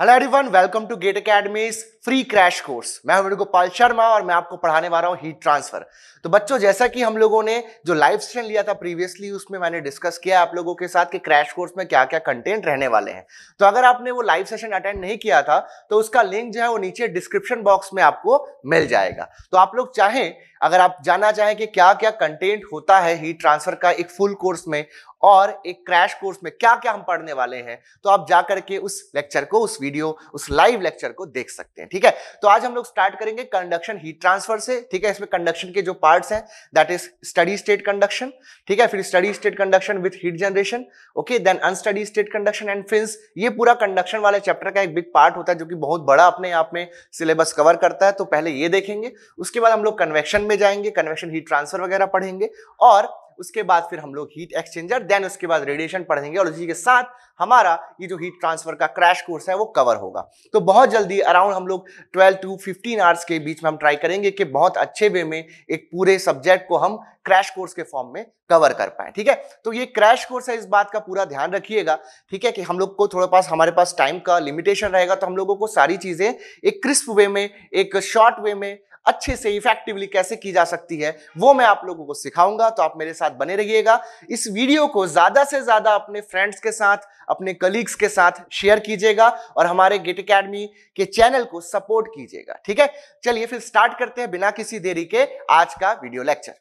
Hello everyone, welcome to Gate Academies free crash course मैं हूं गोपाल शर्मा और मैं आपको पढ़ाने वाला हूं हीट ट्रांसफर तो बच्चों जैसा कि हम लोगों ने जो लाइव सेशन लिया था प्रीवियसली उसमें मैंने डिस्कस किया आप लोगों के साथ कि क्रैश कोर्स में क्या क्या कंटेंट रहने वाले हैं तो अगर आपने वो लाइव सेशन अटेंड नहीं किया था तो उसका लिंक जो है वो नीचे डिस्क्रिप्शन बॉक्स में आपको मिल जाएगा तो आप लोग चाहें अगर आप जानना चाहें कि क्या क्या कंटेंट होता है हीट ट्रांसफर का एक फुल कोर्स में और एक क्रैश कोर्स में क्या क्या हम पढ़ने वाले हैं तो आप जाकर के उस लेक्चर को उस वीडियो उस लाइव लेक्चर को देख सकते हैं ठीक है तो आज हम लोग स्टार्ट करेंगे कंडक्शन हीट ट्रांसफर से ठीक है इसमें कंडक्शन के जो पार्ट्स हैं that is steady state conduction ठीक है फिर steady state conduction with heat generation okay then unsteady state conduction and fins ये पूरा कंडक्शन वाले चैप्टर का एक बिग पार्ट होता है जो कि बहुत बड़ा अपने आप में सिलेबस कवर करता है तो पहले ये देखेंगे उसके बाद हम लोग कन्वेक्शन में जाएंगे कन्वेक्शन हीट ट्रांसफर वगैरह पढ़ेंगे और उसके बाद फिर हम लोग हीट एक्सचेंजर देन उसके बाद रेडिएशन पढ़ेंगे और उसी के साथ हमारा ये जो हीट ट्रांसफर का क्रैश कोर्स है वो कवर होगा तो बहुत जल्दी अराउंड हम लोग ट्वेल्व टू फिफ्टीन आवर्स के बीच में हम ट्राई करेंगे कि बहुत अच्छे वे में एक पूरे सब्जेक्ट को हम क्रैश कोर्स के फॉर्म में कवर कर पाए ठीक है तो ये क्रैश कोर्स है इस बात का पूरा ध्यान रखिएगा ठीक है कि हम लोग को थोड़ा पास हमारे पास टाइम का लिमिटेशन रहेगा तो हम लोगों को सारी चीजें एक क्रिस्प वे में एक शॉर्ट वे में अच्छे से इफेक्टिवली कैसे की जा सकती है वो मैं आप लोगों को सिखाऊंगा तो आप मेरे साथ बने रहिएगा इस वीडियो को ज़्यादा से ज़्यादा अपने फ्रेंड्स के साथ अपने कलीग्स के साथ शेयर कीजिएगा और हमारे गेट अकेडमी के चैनल को सपोर्ट कीजिएगा ठीक है चलिए फिर स्टार्ट करते हैं बिना किसी देरी के आज का वीडियो लेक्चर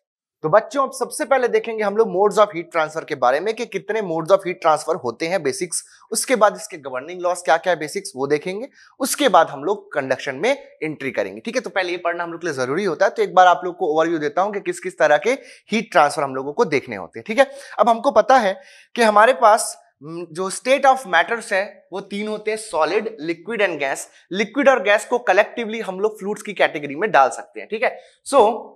तो बच्चों अब सबसे पहले देखेंगे हम लोग मोड्स ऑफ हीट ट्रांसफर के बारे में कि कितने मोड्स ऑफ हीट ट्रांसफर होते हैं बेसिक्स उसके बाद इसके गवर्निंग लॉस क्या क्या है बेसिक्स वो देखेंगे उसके बाद हम लोग कंडक्शन में एंट्री करेंगे ठीक है तो पहले ये पढ़ना हम लोग के लिए जरूरी होता है तो एक बार आप लोग को ओवरव्यू देता हूं कि किस किस तरह के हीट ट्रांसफर हम लोगों को देखने होते हैं ठीक है अब हमको पता है कि हमारे पास जो स्टेट ऑफ मैटर्स है वो तीन होते हैं solid liquid and gas liquid और गैस को कलेक्टिवली हम लोग फ्लूड्स की कैटेगरी में डाल सकते हैं ठीक है सो so,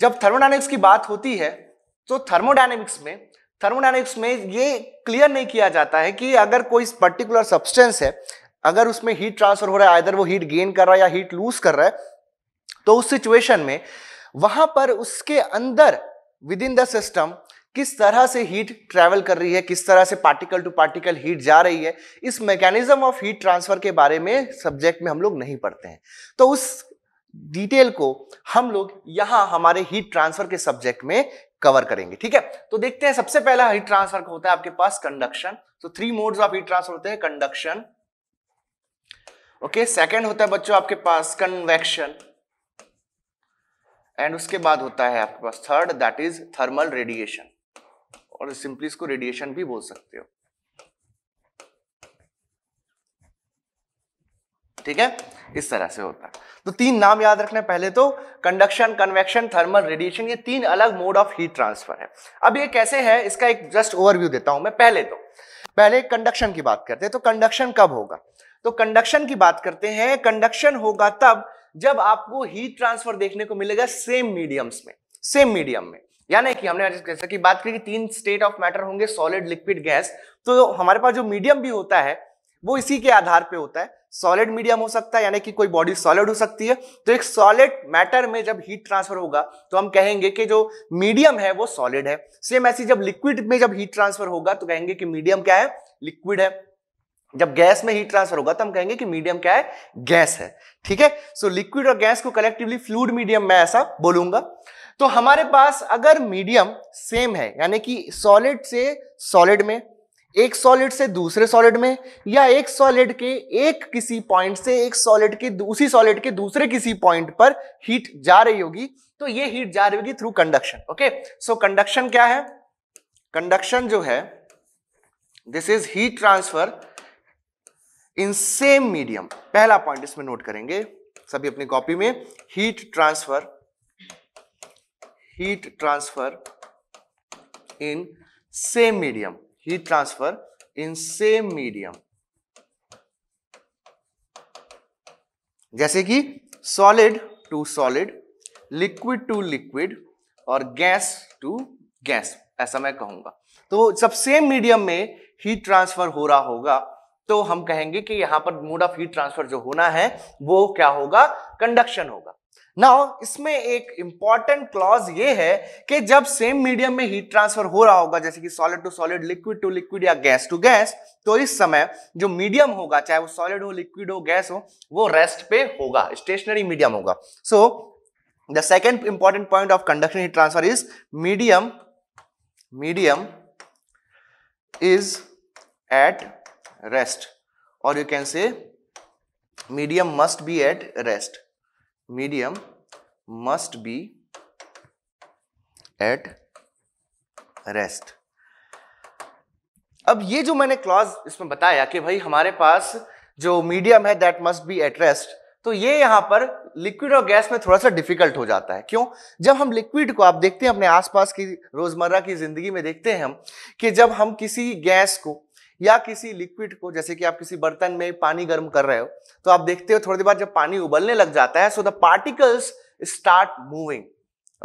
जब थर्मोडाइनमिक्स की बात होती है तो थर्मोडाइनमिक्स में थर्मोडाइनमिक्स में ये क्लियर नहीं किया जाता है कि अगर कोई पर्टिकुलर सब्सटेंस है अगर उसमें हीट ट्रांसफर हो रहा है आइधर वो हीट गेन कर रहा है या हीट लूज कर रहा है तो उस सिचुएशन में वहां पर उसके अंदर विद इन द सिस्टम किस तरह से हीट ट्रैवल कर रही है किस तरह से पार्टिकल टू पार्टिकल हीट जा रही है इस मैकेनिज्म ऑफ हीट ट्रांसफर के बारे में सब्जेक्ट में हम लोग नहीं पढ़ते हैं तो उस डिटेल को हम लोग यहां हमारे हीट ट्रांसफर के सब्जेक्ट में कवर करेंगे ठीक है तो देखते हैं सबसे पहला हीट ट्रांसफर होता है आपके पास कंडक्शन तो three modes of heat transfer होते हैं कंडक्शन ओके सेकंड होता है बच्चों आपके पास कन्वेक्शन एंड उसके बाद होता है आपके पास third that is thermal radiation और सिंपली इसको रेडिएशन भी बोल सकते हो ठीक है इस तरह से होता है तो तीन नाम याद रखने पहले तो कंडक्शन कन्वेक्शन थर्मल रेडिएशन ये तीन अलग मोड ऑफ हीट ट्रांसफर है अब ये कैसे है इसका एक जस्ट ओवरव्यू देता हूं मैं पहले तो पहले कंडक्शन की बात करते हैं तो कंडक्शन कब होगा तो कंडक्शन की बात करते हैं कंडक्शन होगा तब जब आपको हीट ट्रांसफर देखने को मिलेगा सेम मीडियम्स में सेम मीडियम में यानी कि हमने जैसा कि बात करी कि तीन स्टेट ऑफ मैटर होंगे सॉलिड लिक्विड गैस तो हमारे पास जो मीडियम भी होता है वो इसी के आधार पे होता है सॉलिड मीडियम हो सकता है यानी कि कोई बॉडी सॉलिड हो सकती है तो एक सॉलिड मैटर में जब हीट ट्रांसफर होगा तो हम कहेंगे कि जो मीडियम है वो सॉलिड है सेम ऐसी जब लिक्विड में जब हीट ट्रांसफर होगा तो कहेंगे कि मीडियम क्या है लिक्विड है जब गैस में हीट ट्रांसफर होगा तो हम कहेंगे कि मीडियम क्या है गैस है ठीक है सो लिक्विड और गैस को कलेक्टिवली फ्लूड मीडियम मैं ऐसा बोलूंगा तो हमारे पास अगर मीडियम सेम है यानी कि सॉलिड से सॉलिड में एक सॉलिड से दूसरे सॉलिड में या एक सॉलिड के एक किसी पॉइंट से एक सॉलिड के उसी सॉलिड के दूसरे किसी पॉइंट पर हीट जा रही होगी तो ये हीट जा रही होगी through conduction okay so conduction क्या है कंडक्शन जो है this is heat transfer in same medium पहला पॉइंट इसमें नोट करेंगे सभी अपनी कॉपी में heat transfer heat transfer in same medium heat transfer in same medium जैसे कि solid to solid liquid to liquid और gas to gas ऐसा मैं कहूंगा तो सब सेम मीडियम में हीट ट्रांसफर हो रहा होगा तो हम कहेंगे कि यहां पर मोड ऑफ हीट ट्रांसफर जो होना है वो क्या होगा कंडक्शन होगा नाउ इसमें एक इंपॉर्टेंट क्लॉज ये है कि जब सेम मीडियम में हीट ट्रांसफर हो रहा होगा जैसे कि solid to solid liquid to liquid या गैस टू गैस तो इस समय जो मीडियम होगा चाहे वो सॉलिड हो लिक्विड हो गैस हो वो रेस्ट पे होगा स्टेशनरी मीडियम होगा so the second important point of conduction heat transfer is medium medium is at rest और you can say medium must be at rest medium must be at rest. अब ये जो मैंने clause इसमें बताया कि भाई हमारे पास जो मीडियम है that must be at rest तो ये यहां पर लिक्विड और गैस में थोड़ा सा डिफिकल्ट हो जाता है क्यों जब हम लिक्विड को आप देखते हैं अपने आसपास की रोजमर्रा की जिंदगी में देखते हैं हम कि जब हम किसी गैस को या किसी लिक्विड को जैसे कि आप किसी बर्तन में पानी गर्म कर रहे हो तो आप देखते हो थोड़ी देर बाद जब पानी उबलने लग जाता है so the particles start moving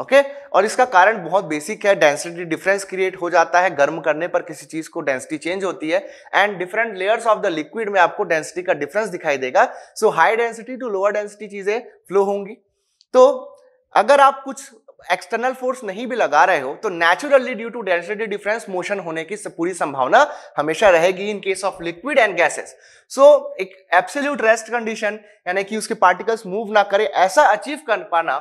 okay और इसका कारण बहुत बेसिक है डेंसिटी डिफरेंस क्रिएट हो जाता है गर्म करने पर किसी चीज को डेंसिटी चेंज होती है and different layers of the liquid में आपको डेंसिटी का डिफरेंस दिखाई देगा so high density to lower density चीजें फ्लो होंगी तो अगर आप कुछ एक्सटर्नल फोर्स नहीं भी लगा रहे हो तो naturally due to density difference motion होने की पूरी संभावना हमेशा रहेगी in case of liquid and gases so एक एब्सोल्यूट रेस्ट कंडीशन यानी कि उसके पार्टिकल्स मूव ना करे ऐसा अचीव कर पाना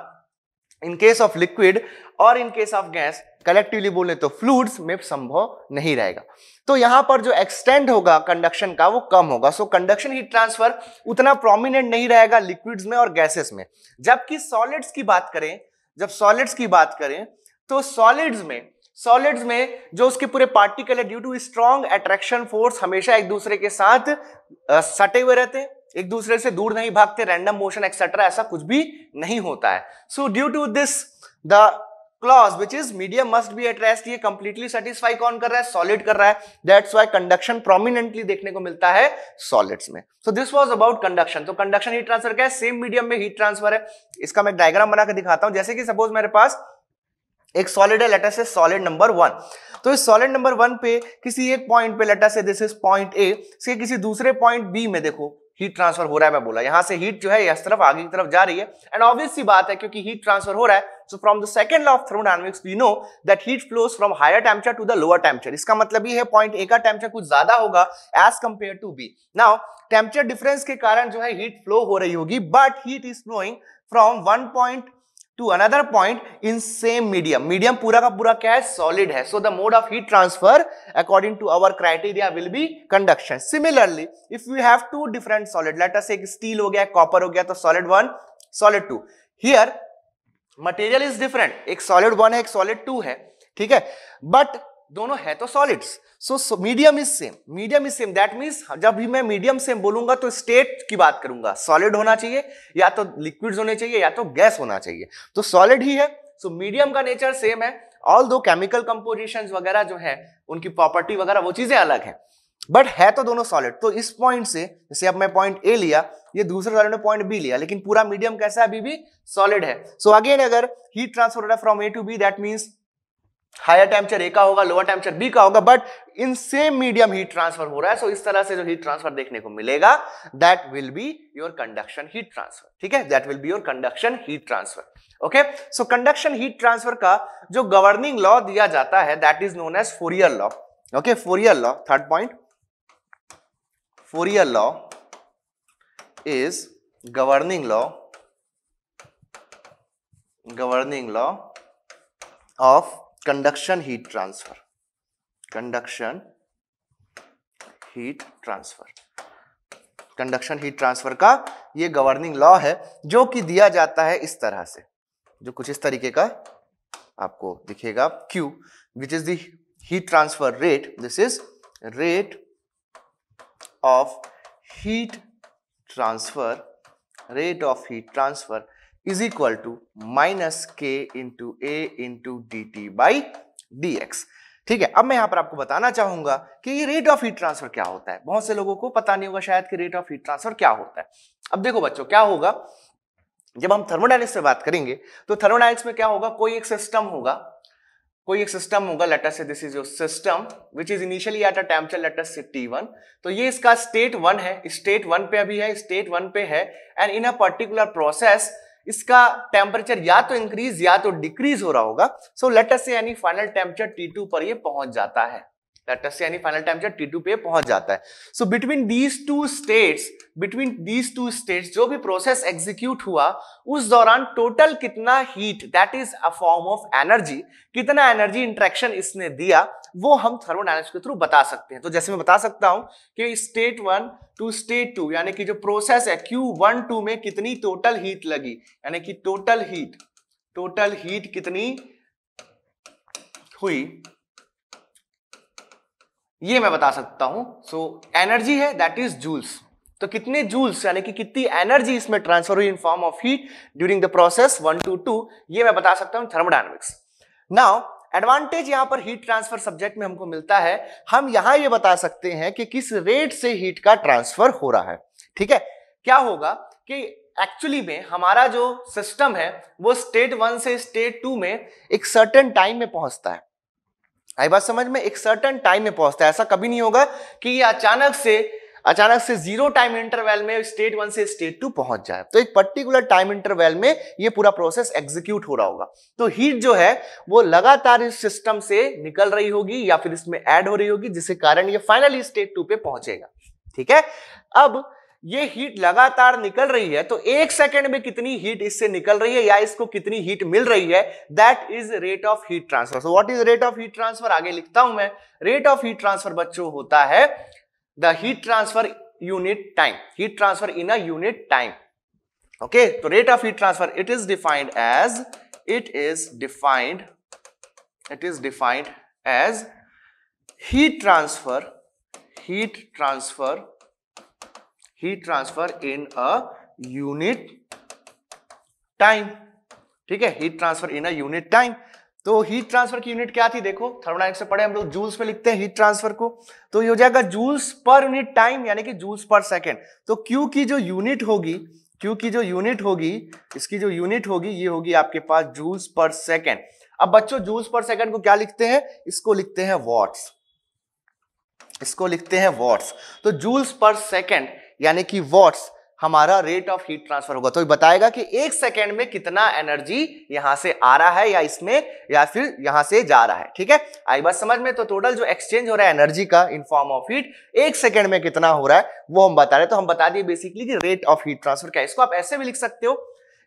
इन केस ऑफ लिक्विड और in case of gas collectively बोले तो फ्लूड्स में संभव नहीं रहेगा तो यहां पर जो एक्सटेंड होगा कंडक्शन का वो कम होगा सो कंडक्शन हीट ट्रांसफर उतना प्रोमिनेंट नहीं रहेगा लिक्विड्स में और गैसेस में जबकि सॉलिड्स की बात करें जब सॉलिड्स की बात करें तो सॉलिड्स में सॉलिड्स में जो उसके पूरे पार्टिकल है due to strong attraction force हमेशा एक दूसरे के साथ सटे हुए रहते हैं एक दूसरे से दूर नहीं भागते रैंडम मोशन एक्सेट्रा ऐसा कुछ भी नहीं होता है so due to this the clause which is medium must be at ये कंप्लीटली सेटिस्फाई कौन कर रहा है सॉलिड कर रहा है दैट्स वाई कंडक्शन प्रोमिनेंटली देखने को मिलता है सॉलिड्स में so this was about conduction तो कंडक्शन हीट ट्रांसफर क्या है सेम मीडियम में हीट ट्रांसफर है इसका मैं डायग्राम बनाकर दिखाता हूं जैसे कि सपोज मेरे पास एक सॉलिड है लेटर से सॉलिड नंबर वन तो इस सॉलिड नंबर वन पे किसी एक पॉइंट पे letter say this is point A से किसी दूसरे पॉइंट बी में देखो हीट ट्रांसफर हो रहा है मैं बोला यहां से हीट जो है इस तरफ आगे की तरफ जा रही है एंड ऑब्वियस सी बात है क्योंकि हीट ट्रांसफर हो रहा है so from the second law of thermodynamics we know that heat flows from higher temperature to the lower temperature इसका मतलब ये है पॉइंट ए का टेम्परेचर कुछ ज्यादा होगा as compare to B now temperature difference के कारण जो है हीट फ्लो हो रही होगी but heat is flowing from one point to another point in same medium medium पूरा का पूरा क्या है सॉलिड है so the mode of heat transfer according to our criteria will be conduction similarly if you have two different solid let us एक steel हो गया copper हो गया तो solid one solid two here material is different एक solid one है एक solid to है ठीक है बट दोनों है तो solids so medium is same medium is same that means जब भी मैं मीडियम सेम बोलूंगा तो स्टेट की बात करूंगा सॉलिड होना चाहिए या तो लिक्विड होने चाहिए या तो गैस होना चाहिए तो सॉलिड ही है सो so, मीडियम का नेचर सेम है ऑल दो केमिकल कंपोजिशन वगैरह जो है उनकी प्रॉपर्टी वगैरह वो चीजें अलग है बट है तो दोनों सॉलिड तो इस पॉइंट से जैसे अब मैं पॉइंट ए लिया ये दूसरे सॉलिड ने पॉइंट बी लिया लेकिन पूरा मीडियम कैसा है अभी भी सॉलिड है सो so अगेन अगर heat transfer from A to B that means higher temperature A का होगा लोअर टेम्परेचर बी का होगा but in same medium heat transfer हो रहा है सो so इस तरह से जो हीट ट्रांसफर देखने को मिलेगा that will be your conduction heat transfer ठीक है that will be your conduction heat transfer okay so conduction heat transfer का जो गवर्निंग लॉ दिया जाता है that is known as Fourier law okay Fourier law third point Fourier law is governing law governing law of conduction heat transfer conduction heat transfer conduction heat transfer का ये governing law है जो कि दिया जाता है इस तरह से जो कुछ इस तरीके का आपको दिखेगा Q which is the heat transfer rate this is rate of heat transfer rate of heat transfer is equal to minus k into A into d T by D x ठीक है अब मैं यहां पर आपको बताना चाहूंगा कि ये रेट ऑफ हीट ट्रांसफर क्या होता है बहुत से लोगों को पता नहीं होगा शायद कि रेट ऑफ हीट ट्रांसफर क्या होता है अब देखो बच्चों क्या होगा जब हम थर्मोडाइनिक्स से बात करेंगे तो थर्मोडाइनिक्स में क्या होगा कोई एक सिस्टम होगा कोई एक सिस्टम होगा let's say this is your system which is initially at a temperature let's say T one तो ये इसका स्टेट वन है स्टेट वन पे अभी है स्टेट वन पे है and in a particular process इसका टेम्परेचर या तो इंक्रीज या तो डिक्रीज हो रहा होगा सो लेट से यानी फाइनल टेम्परेचर T2 पर ये पहुंच जाता है पे पहुंच जाता है so between these two states between these two states जो भी प्रोसेस एग्जीक्यूट हुआ उस दौरान टोटल कितना heat that is a form of energy कितना एनर्जी इंट्रैक्शन इसने दिया वो हम थर्मोडाइनमिक्स के थ्रू बता सकते हैं तो जैसे मैं बता सकता हूं कि state one to state two यानी कि जो प्रोसेस है क्यू वन टू में कितनी टोटल हीट लगी यानी कि टोटल हीट टोटल हीट कितनी हुई ये मैं बता सकता हूं सो एनर्जी है दैट इज जूल्स तो कितने जूल्स यानी कि कितनी एनर्जी इसमें ट्रांसफर हुई in form of heat during the process one to two two मैं बता सकता हूं थर्मोडाइनमिक्स नाउ एडवांटेज यहां पर हीट ट्रांसफर सब्जेक्ट में हमको मिलता है हम यहां ये बता सकते हैं कि किस रेट से हीट का ट्रांसफर हो रहा है ठीक है क्या होगा कि एक्चुअली में हमारा जो सिस्टम है वो स्टेट वन से स्टेट टू में एक सर्टेन टाइम में पहुंचता है आई बात समझ में एक सर्टन टाइम में पहुंचता है ऐसा कभी नहीं होगा कि ये अचानक से अचानक से जीरो टाइम इंटरवल में स्टेट वन से स्टेट टू पहुंच जाए तो एक पर्टिकुलर टाइम इंटरवल में ये पूरा प्रोसेस एग्जीक्यूट हो रहा होगा तो हीट जो है वो लगातार इस सिस्टम से निकल रही होगी या फिर इसमें ऐड हो रही होगी जिसके कारण ये फाइनली स्टेट टू पे पहुंचेगा ठीक है अब ये हीट लगातार निकल रही है तो एक सेकंड में कितनी हीट इससे निकल रही है या इसको कितनी हीट मिल रही है that is rate of heat transfer so what is rate of heat transfer आगे लिखता हूं मैं रेट ऑफ हीट ट्रांसफर बच्चों होता है the heat transfer unit time heat transfer in a unit time okay तो rate of heat transfer it is defined as it is defined it is defined as heat transfer heat transfer heat transfer in a unit time ठीक है heat transfer in a unit time तो heat transfer की unit क्या थी देखो thermodynamics से पढ़े हम लोग जूल्स में लिखते हैं हीट ट्रांसफर को तो ये हो जाएगा जूल्स पर यूनिट टाइम यानी कि जूल्स पर सेकेंड तो क्यू की जो यूनिट होगी क्यू की जो यूनिट होगी इसकी जो यूनिट होगी ये होगी आपके पास जूल्स पर सेकेंड अब बच्चों जूल्स पर सेकेंड को क्या लिखते हैं इसको लिखते हैं वॉट्स इसको लिखते हैं वॉट्स तो जूल्स पर सेकेंड यानी कि वॉट्स हमारा रेट ऑफ हीट ट्रांसफर होगा तो बताएगा कि एक सेकेंड में कितना एनर्जी यहां से आ रहा है या इसमें या फिर यहां से जा रहा है ठीक है आई बात समझ में तो टोटल जो एक्सचेंज हो रहा है एनर्जी का इन फॉर्म ऑफ हीट एक सेकेंड में कितना हो रहा है वो हम बता रहे तो हम बता दिए बेसिकली कि रेट ऑफ हीट ट्रांसफर क्या है इसको आप ऐसे भी लिख सकते हो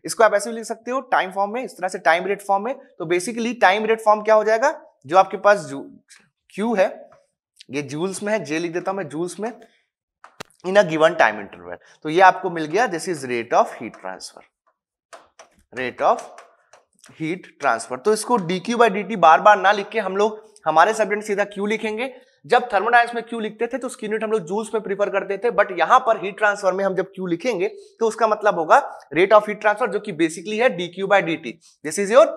इसको आप ऐसे भी लिख सकते हो टाइम फॉर्म में इस तरह से टाइम रेट फॉर्म में तो बेसिकली टाइम रेट फॉर्म क्या हो जाएगा जो आपके पास क्यू है ये जूल्स में है जे लिख देता हूं मैं जूल्स में in a given time interval तो ये आपको मिल गया this is rate of heat transfer rate of heat transfer तो इसको D Q by D T बार बार ना लिख के हम लोग हमारे सब्जेक्ट सीधा क्यू लिखेंगे जब थर्मोडाइनस में क्यू लिखते थे तो उसकी यूनिट हम लोग जूल्स में प्रीफर करते थे बट यहां पर हीट ट्रांसफर में हम जब क्यू लिखेंगे तो उसका मतलब होगा रेट ऑफ हीट ट्रांसफर जो कि बेसिकली है D Q by D T this is your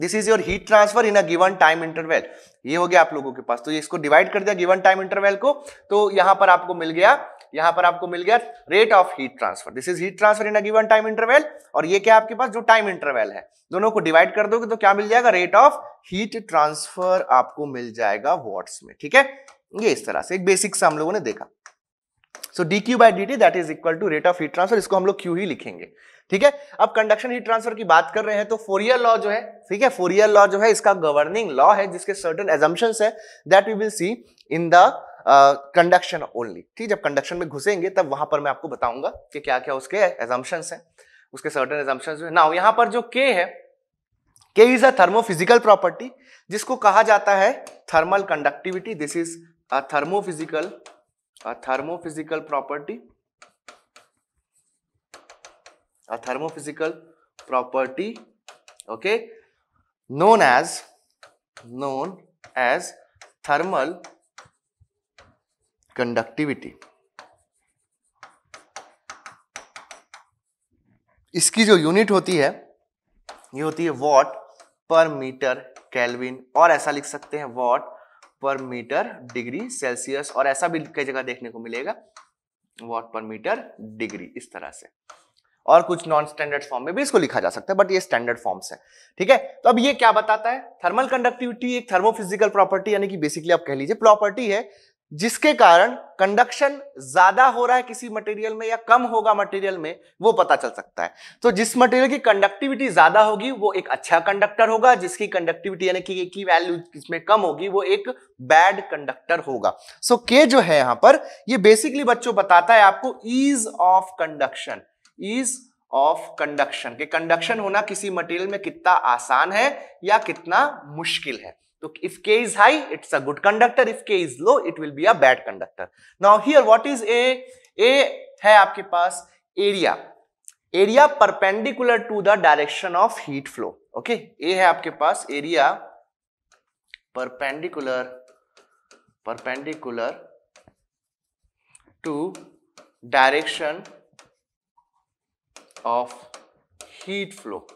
this is your heat transfer in a given time interval ये हो गया आप लोगों के पास तो ये इसको डिवाइड कर दिया गिवन टाइम इंटरवेल को तो यहां पर आपको मिल गया यहां पर आपको मिल गया rate of heat transfer this is heat transfer in a given time interval और ये क्या आपके पास जो टाइम इंटरवेल है दोनों को डिवाइड कर दोगे तो क्या मिल जाएगा रेट ऑफ हीट ट्रांसफर आपको मिल जाएगा वॉट्स में ठीक है ये इस तरह से एक बेसिक से हम लोगों ने देखा so D Q by D T that is equal to rate of heat transfer इसको हम लोग क्यू ही लिखेंगे ठीक है अब कंडक्शन हीट ट्रांसफर की बात कर रहे हैं तो फोरियर लॉ जो है ठीक है फोरियर लॉ जो है इसका गवर्निंग लॉ है जिसके सर्टन एजम्पन uh, है that we will see in the conduction only ठीक जब कंडक्शन में घुसेंगे तब वहां पर मैं आपको बताऊंगा कि क्या क्या उसके एजम्पन है उसके सर्टन एजम्पन्स हैं नाउ यहाँ पर जो के है के इज अ थर्मोफिजिकल प्रॉपर्टी जिसको कहा जाता है thermal conductivity this is a thermophysical thermophysical property thermophysical property okay known as known as thermal conductivity इसकी जो यूनिट होती है ये होती है वॉट पर मीटर कैलविन और ऐसा लिख सकते हैं what per metre degree Celsius और ऐसा भी कई जगह देखने को मिलेगा वॉट पर मीटर डिग्री इस तरह से और कुछ नॉन स्टैंडर्ड फॉर्म में भी इसको लिखा जा सकता है बट ये स्टैंडर्ड फॉर्म्स है ठीक है तो अब ये क्या बताता है थर्मल कंडक्टिविटी एक थर्मोफिजिकल प्रॉपर्टी यानी कि बेसिकली आप कह लीजिए प्रॉपर्टी है जिसके कारण कंडक्शन ज्यादा हो रहा है किसी मटेरियल में या कम होगा मटेरियल में वो पता चल सकता है तो जिस मटेरियल की कंडक्टिविटी ज्यादा होगी वो एक अच्छा कंडक्टर होगा जिसकी कंडक्टिविटी यानी कि की वैल्यू इसमें कम होगी वो एक बैड कंडक्टर होगा सो के जो है यहां पर ये बेसिकली बच्चों बताता है आपको ease of conduction ease of conduction के कंडक्शन होना किसी मटेरियल में कितना आसान है या कितना मुश्किल है तो if K is high it's a good conductor if K is low it will be a bad conductor now here what is A A है आपके पास area area perpendicular to the direction of heat flow okay A है आपके पास area perpendicular perpendicular to direction of heat flow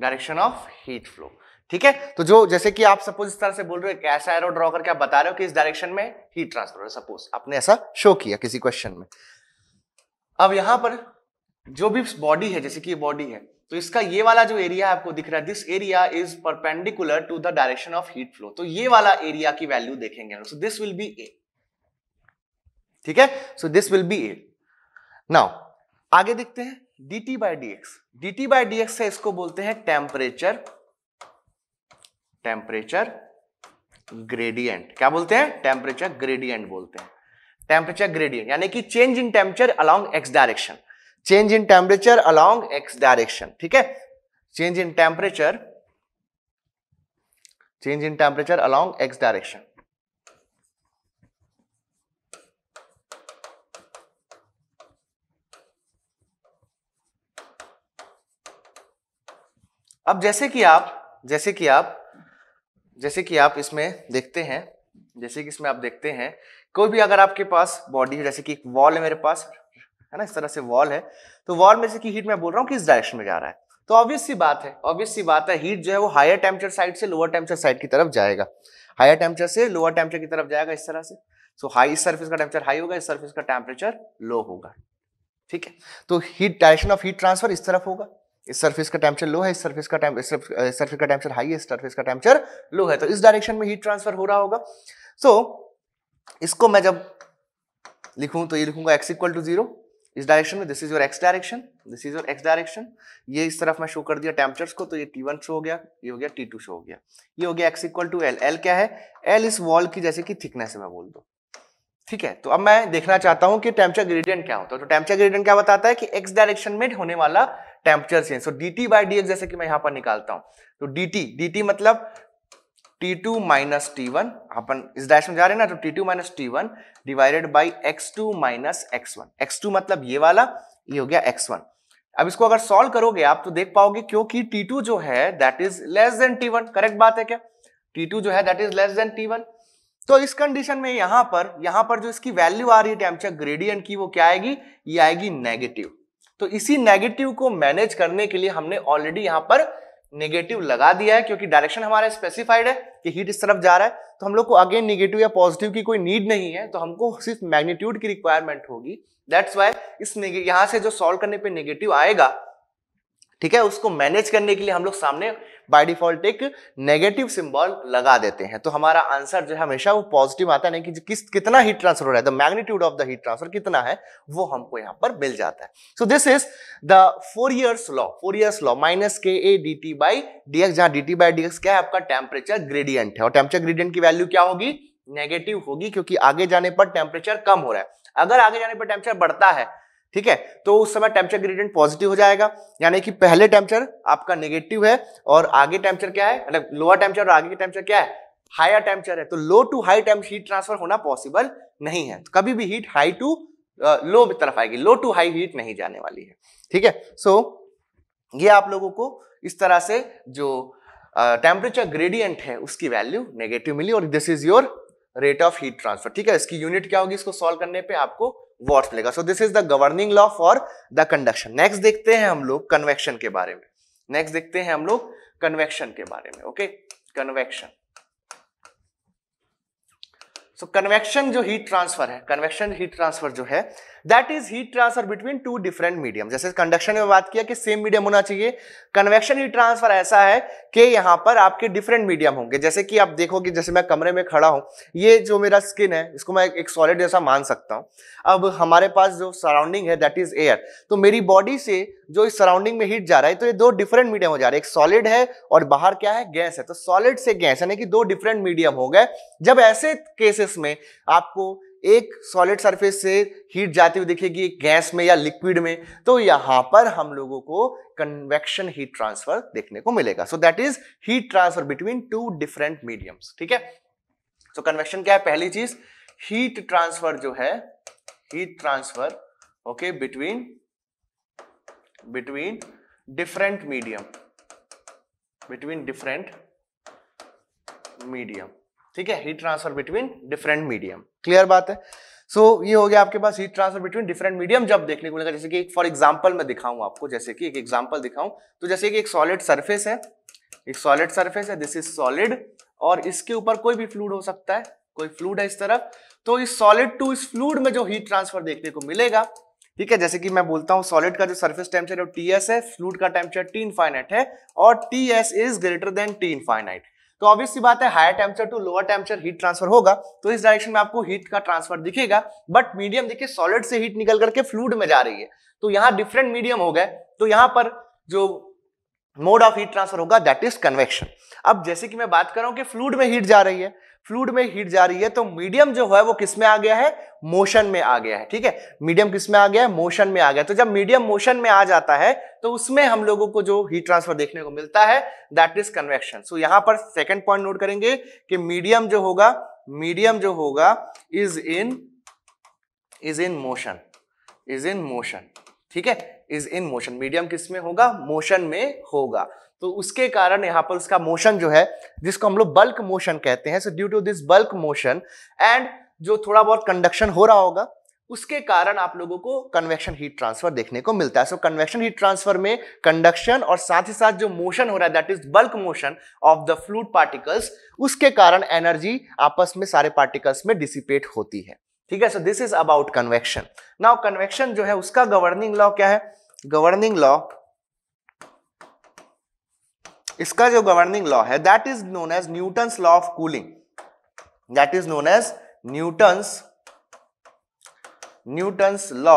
direction of heat flow ठीक है तो जो जैसे कि आप सपोज इस तरह से बोल रहे हो एक ऐसा एरो ड्रॉ करके आप बता रहे हो कि इस डायरेक्शन में हीट ट्रांसफर हो सपोज आपने ऐसा शो किया किसी क्वेश्चन में अब यहां पर जो भी बॉडी है जैसे कि बॉडी है तो इसका ये वाला जो एरिया आपको दिख रहा है this area is perpendicular to the direction of heat flow तो ये वाला एरिया की वैल्यू देखेंगे so this will be A ठीक है so this will be A now आगे देखते हैं D T by D X D T by D X से इसको बोलते हैं टेम्परेचर टेम्परेचर ग्रेडियंट क्या बोलते हैं टेम्परेचर ग्रेडियंट बोलते हैं टेम्परेचर ग्रेडियंट यानी कि change in temperature along X direction change in temperature along X direction ठीक है change in temperature change in temperature along X direction अब जैसे कि आप जैसे कि आप जैसे कि आप इसमें देखते हैं जैसे कि इसमें आप देखते हैं कोई भी अगर आपके पास बॉडी जैसे कि एक वॉल है मेरे पास है ना इस तरह से वॉल है तो वॉल में से कि हीट मैं बोल रहा हूँ किस डायरेक्शन में जा रहा है तो ऑब्वियस सी बात है ऑब्वियस सी बात है हीट जो है वो हायर टेम्परेचर साइड से लोअर टेम्परेचर साइड की तरफ जाएगा हायर टेम्परेचर से लोअर टेम्परेचर की तरफ जाएगा इस तरह से सो हाई इस का टेम्परेचर हाई होगा इस सर्फेस का टेम्परेचर लो होगा ठीक है तो heat direction of heat transfer इस तरफ होगा इस सर्फेस का टेम्परेचर लो है इस सर्फेस का टेम्परेचर सर्फेस का टेम्परेचर हाई है इस सर्फेस का टेम्परेचर लो है तो इस डायरेक्शन में हीट ट्रांसफर हो रहा होगा सो so, इसको मैं जब लिखूं तो ये लिखूंगा x इक्वल टू जीरो इस डायरेक्शन में this is your x direction this is your x direction ये इस तरफ मैं शो कर दिया टेम्परेचर्स को तो ये टी वन शो हो गया ये हो गया टी टू शो हो गया ये हो गया X equal to L L क्या है एल इस वॉल की जैसे कि थिकनेस है मैं बोल दो ठीक है तो अब मैं देखना चाहता हूं कि टेम्परेचर ग्रेडियंट क्या होता है तो टेम्परेचर ग्रेडियंट क्या बताता है कि एक्स डायरेक्शन में होने वाला temperature change so D T by D जैसे कि मैं यहां पर निकालता हूं तो डी टी डी टी मतलब T two minus T one अपन इस डैश में जा रहे हैं ना तो T two minus T one divided by X two minus X one X two मतलब ये वाला ये हो गया एक्स वन अब इसको अगर सॉल्व करोगे आप तो देख पाओगे क्योंकि टी टू जो है that is less than T one correct बात है क्या टी टू जो है that is less than T one तो इस कंडीशन में यहां पर यहां पर जो इसकी वैल्यू आ रही है टेम्परेचर ग्रेडियंट की वो क्या आएगी ये आएगी नेगेटिव तो इसी नेगेटिव को मैनेज करने के लिए हमने ऑलरेडी यहां पर नेगेटिव लगा दिया है क्योंकि डायरेक्शन हमारा स्पेसिफाइड है कि हीट इस तरफ जा रहा है तो हम लोग को अगेन नेगेटिव या पॉजिटिव की कोई नीड नहीं है तो हमको सिर्फ मैग्नीट्यूड की रिक्वायरमेंट होगी दैट्स वाई इस यहां से जो सॉल्व करने पे नेगेटिव आएगा ठीक है उसको मैनेज करने के लिए हम लोग सामने बाय डिफॉल्ट एक नेगेटिव सिंबल लगा देते हैं तो हमारा आंसर जो है हमेशा वो पॉजिटिव आता है नहीं कि किस कितना हीट ट्रांसफर हो रहा है the magnitude of the heat transfer कितना है वो हमको यहाँ पर मिल जाता है so this is the Fourier's law Fourier's law minus K A D T by D X जहां D T by D X क्या है आपका टेम्परेचर ग्रेडियंट है और टेम्परेचर ग्रेडियंट की वैल्यू क्या होगी नेगेटिव होगी क्योंकि आगे जाने पर टेम्परेचर कम हो रहा है अगर आगे जाने पर टेम्परेचर बढ़ता है ठीक है तो उस समय टेम्परेचर ग्रेडियंट पॉजिटिव हो जाएगा यानी कि पहले टेम्परेचर आपका नेगेटिव है और आगे टेम्परेचर क्या है मतलब लोअर टेम्परेचर और आगे के टेम्परेचर क्या है हायर टेम्परेचर है तो low to high temp heat transfer होना पॉसिबल नहीं है तो कभी भी हीट हाई टू लो तरफ आएगी लो टू हाई हीट नहीं जाने वाली है ठीक है सो ये आप लोगों को इस तरह से जो टेम्परेचर ग्रेडियंट है उसकी वैल्यू नेगेटिव मिली और this is your rate of heat transfer ठीक है इसकी यूनिट क्या होगी इसको सॉल्व करने पे आपको वॉट मिलेगा so this is the governing law for the conduction next देखते हैं हम लोग कन्वेक्शन के बारे में नेक्स्ट देखते हैं हम लोग कन्वेक्शन के बारे में ओके कन्वेक्शन सो कन्वेक्शन जो हीट ट्रांसफर है कन्वेक्शन हीट ट्रांसफर जो है that is heat transfer between two different medium जैसे कंडक्शन में बात किया कि सेम मीडियम होना चाहिए कन्वेक्शन हीट ट्रांसफर ऐसा है कि यहां पर आपके डिफरेंट मीडियम होंगे जैसे कि आप देखोगे जैसे मैं कमरे में खड़ा हूं ये जो मेरा स्किन है इसको मैं एक सॉलिड जैसा मान सकता हूं अब हमारे पास जो सराउंडिंग है दैट इज एयर तो मेरी बॉडी से जो इस सराउंडिंग में हीट जा रहा है तो ये दो डिफरेंट मीडियम हो जा रहे हैं एक सॉलिड है और बाहर क्या है गैस है तो सॉलिड से गैस यानी कि दो डिफरेंट मीडियम हो गए जब ऐसे केसेस केस में आपको एक सॉलिड सरफेस से हीट जाती हुई दिखेगी गैस में या लिक्विड में तो यहां पर हम लोगों को कन्वेक्शन हीट ट्रांसफर देखने को मिलेगा so that is heat transfer between two different mediums ठीक है सो so, कन्वेक्शन क्या है पहली चीज हीट ट्रांसफर जो है heat transfer okay between between different medium between different medium ठीक है heat transfer between different medium clear बात है सो so, ये हो गया आपके पास heat transfer between different medium जब देखने को मिलेगा जैसे कि फॉर एग्जाम्पल मैं दिखाऊं आपको जैसे कि एक एग्जाम्पल दिखाऊं तो जैसे कि एक सॉलिड सरफेस है एक सॉलिड सरफेस है दिस इज सॉलिड और इसके ऊपर कोई भी फ्लूड हो सकता है कोई फ्लूड है इस तरफ तो इस सॉलिड टू इस फ्लूड में जो हीट ट्रांसफर देखने को मिलेगा ठीक है जैसे कि मैं बोलता हूँ सॉलिड का जो सर्फेस टेम्परेचर है टी एस है फ्लूड का टेम्परेचर टी इनफाइनाइट है और T S is greater than T infinite तो ऑब्वियस सी बात है higher temperature to lower temperature heat transfer होगा तो इस डायरेक्शन में आपको हीट का ट्रांसफर दिखेगा बट मीडियम देखिए सॉलिड से हीट निकल करके फ्लूड में जा रही है तो यहाँ डिफरेंट मीडियम हो गए तो यहाँ पर जो मोड ऑफ हीट ट्रांसफर होगा दैट इज कन्वेक्शन अब जैसे कि मैं बात कर रहा हूं कि फ्लूड में हीट जा रही है फ्लूड में हीट जा रही है तो मीडियम जो है वो किस में आ गया है मोशन में आ गया है ठीक है मीडियम किस में आ गया है मोशन में आ गया तो जब मीडियम मोशन में आ जाता है तो उसमें हम लोगों को जो हीट ट्रांसफर देखने को मिलता है दैट इज कन्वेक्शन सो यहां पर सेकेंड पॉइंट नोट करेंगे कि मीडियम जो होगा मीडियम जो होगा is in is in motion is in motion ठीक है इज इन मोशन मीडियम किसमें होगा मोशन में होगा तो उसके कारण यहाँ पर उसका मोशन जो है जिसको हम लोग बल्क मोशन कहते हैं so due to this bulk motion and जो थोड़ा बहुत कंडक्शन हो रहा होगा उसके कारण आप लोगों को कन्वेक्शन हीट ट्रांसफर देखने को मिलता है सो कन्वेक्शन हीट ट्रांसफर में कंडक्शन और साथ ही साथ जो मोशन हो रहा है that is bulk motion of the fluid particles उसके कारण एनर्जी आपस में सारे पार्टिकल्स में डिसिपेट होती है ठीक है so this is about convection now convection जो है उसका गवर्निंग लॉ क्या है गवर्निंग लॉ इसका जो गवर्निंग लॉ है that is known as Newton's law of cooling that is known as Newton's Newton's law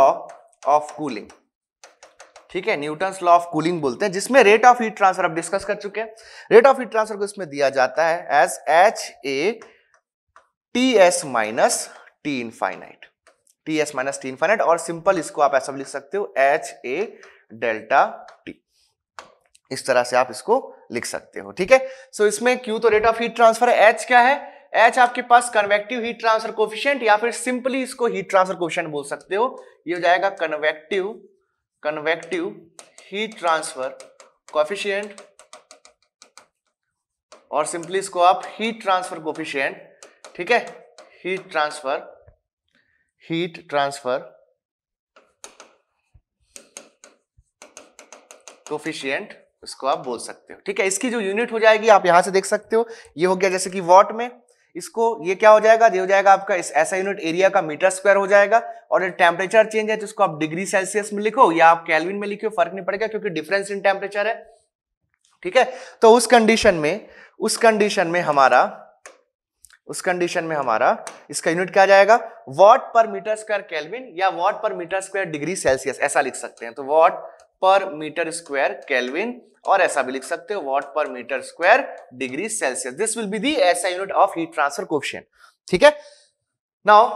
of cooling ठीक है न्यूटन्स लॉ ऑफ कूलिंग बोलते हैं जिसमें रेट ऑफ हीट ट्रांसफर आप डिस्कस कर चुके हैं रेट ऑफ हीट ट्रांसफर को इसमें दिया जाता है as H A T S minus T infinite T S minus T infinite और सिंपल इसको आप ऐसा लिख सकते हो एच ए डेल्टा टी इस तरह से आप इसको लिख सकते हो ठीक है सो इसमें क्यू तो रेट ऑफ हीट ट्रांसफर है एच क्या है एच आपके पास कन्वेक्टिव हीट ट्रांसफर कोफिशियंट या फिर सिंपली इसको हीट ट्रांसफर कोफिशियंट बोल सकते हो ये हो जाएगा convective convective heat transfer coefficient और सिंपली इसको आप हीट ट्रांसफर कोफिशियंट ठीक है heat transfer heat transfer coefficient उसको आप बोल सकते हो ठीक है इसकी जो यूनिट हो जाएगी आप यहां से देख सकते हो ये हो गया जैसे कि वॉट में इसको ये क्या हो जाएगा ये हो जाएगा आपका इस ऐसा यूनिट एरिया का मीटर स्क्वायर हो जाएगा और ये टेम्परेचर चेंज है तो इसको आप डिग्री सेल्सियस में लिखो या आप कैलविन में लिखो फर्क नहीं पड़ेगा क्योंकि डिफरेंस इन टेम्परेचर है ठीक है तो उस कंडीशन में उस कंडीशन में हमारा उस कंडीशन में हमारा इसका यूनिट क्या जाएगा watt per metre square kelvin या watt per metre square degree Celsius ऐसा लिख सकते हैं तो what per metre square kelvin और ऐसा भी लिख सकते हो watt per metre square degree Celsius this will be the ऐसा unit of heat transfer question ठीक है नाउ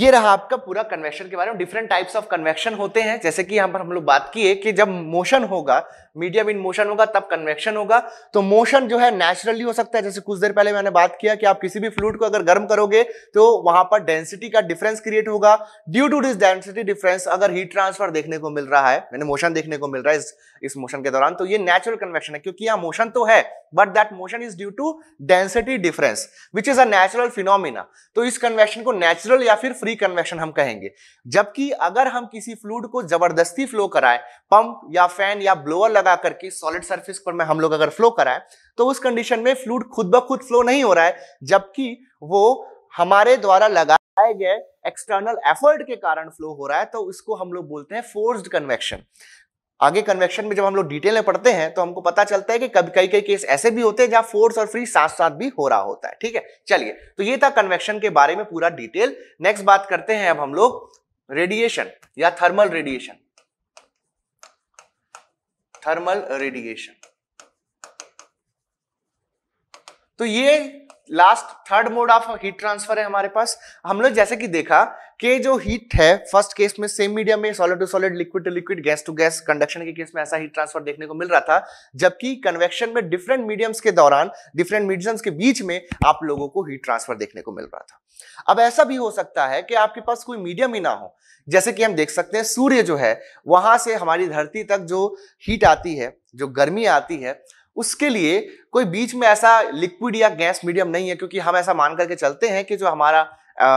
ये रहा आपका पूरा कन्वेक्शन के बारे में डिफरेंट टाइप्स ऑफ कन्वेक्शन होते हैं जैसे कि यहां पर हम लोग बात किए कि जब मोशन होगा मीडियम इन मोशन होगा तब कन्वेक्शन होगा तो मोशन जो है नेचुरली हो सकता है जैसे कुछ देर पहले मैंने बात किया कि आप किसी भी फ्लूड को अगर गर्म करोगे तो वहां पर डेंसिटी का डिफरेंस क्रिएट होगा due to this density difference अगर हीट ट्रांसफर देखने को मिल रहा है मैंने मोशन देखने को मिल रहा है इस, इस मोशन के दौरान तो ये नेचुरल कन्वेक्शन है क्योंकि यहाँ मोशन तो है but that motion is due to density difference which is अचुरल फिनोमिना तो इस कन्वेक्शन को नेचुरल या फिर फ्री कन्वेक्शन हम कहेंगे जबकि अगर हम किसी फ्लूड को जबरदस्ती फ्लो कराए पंप या फैन या ब्लोअर लगा में करके सॉलिड सरफेस पर में हम लोग अगर फ्लो कराए तो उस कंडीशन में फ्लूड खुद ब खुद फ्लो नहीं हो रहा है जबकि वो हमारे द्वारा लगाए गए एक्सटर्नल एफर्ट के कारण फ्लो हो रहा है तो उसको हम लोग बोलते हैं फोर्स्ड कन्वेक्शन आगे कन्वेक्शन में जब हम लोग डिटेल में पढ़ते हैं तो हमको पता चलता है कि कभी कई कई केस ऐसे भी होते हैं जहां फोर्स और फ्री साथ साथ भी हो रहा होता है ठीक है चलिए तो ये था कन्वेक्शन के बारे में पूरा डिटेल नेक्स्ट बात करते हैं अब हम लोग रेडिएशन या थर्मल रेडिएशन थर्मल रेडिएशन तो ये last third mode of heat transfer है हमारे पास हम लोग जैसे कि देखा कि जो हीट है फर्स्ट केस में सेम मीडियम में solid to solid liquid to liquid gas to gas conduction के केस में ऐसा हीट ट्रांसफर देखने को मिल रहा था जबकि कन्वेक्शन में डिफरेंट मीडियम्स के दौरान डिफरेंट मीडियम्स के बीच में आप लोगों को हीट ट्रांसफर देखने को मिल रहा था अब ऐसा भी हो सकता है कि आपके पास कोई मीडियम ही ना हो जैसे कि हम देख सकते हैं सूर्य जो है वहां से हमारी धरती तक जो हीट आती है जो गर्मी आती है उसके लिए कोई बीच में ऐसा लिक्विड या गैस मीडियम नहीं है क्योंकि हम ऐसा मान करके चलते हैं कि जो हमारा आ,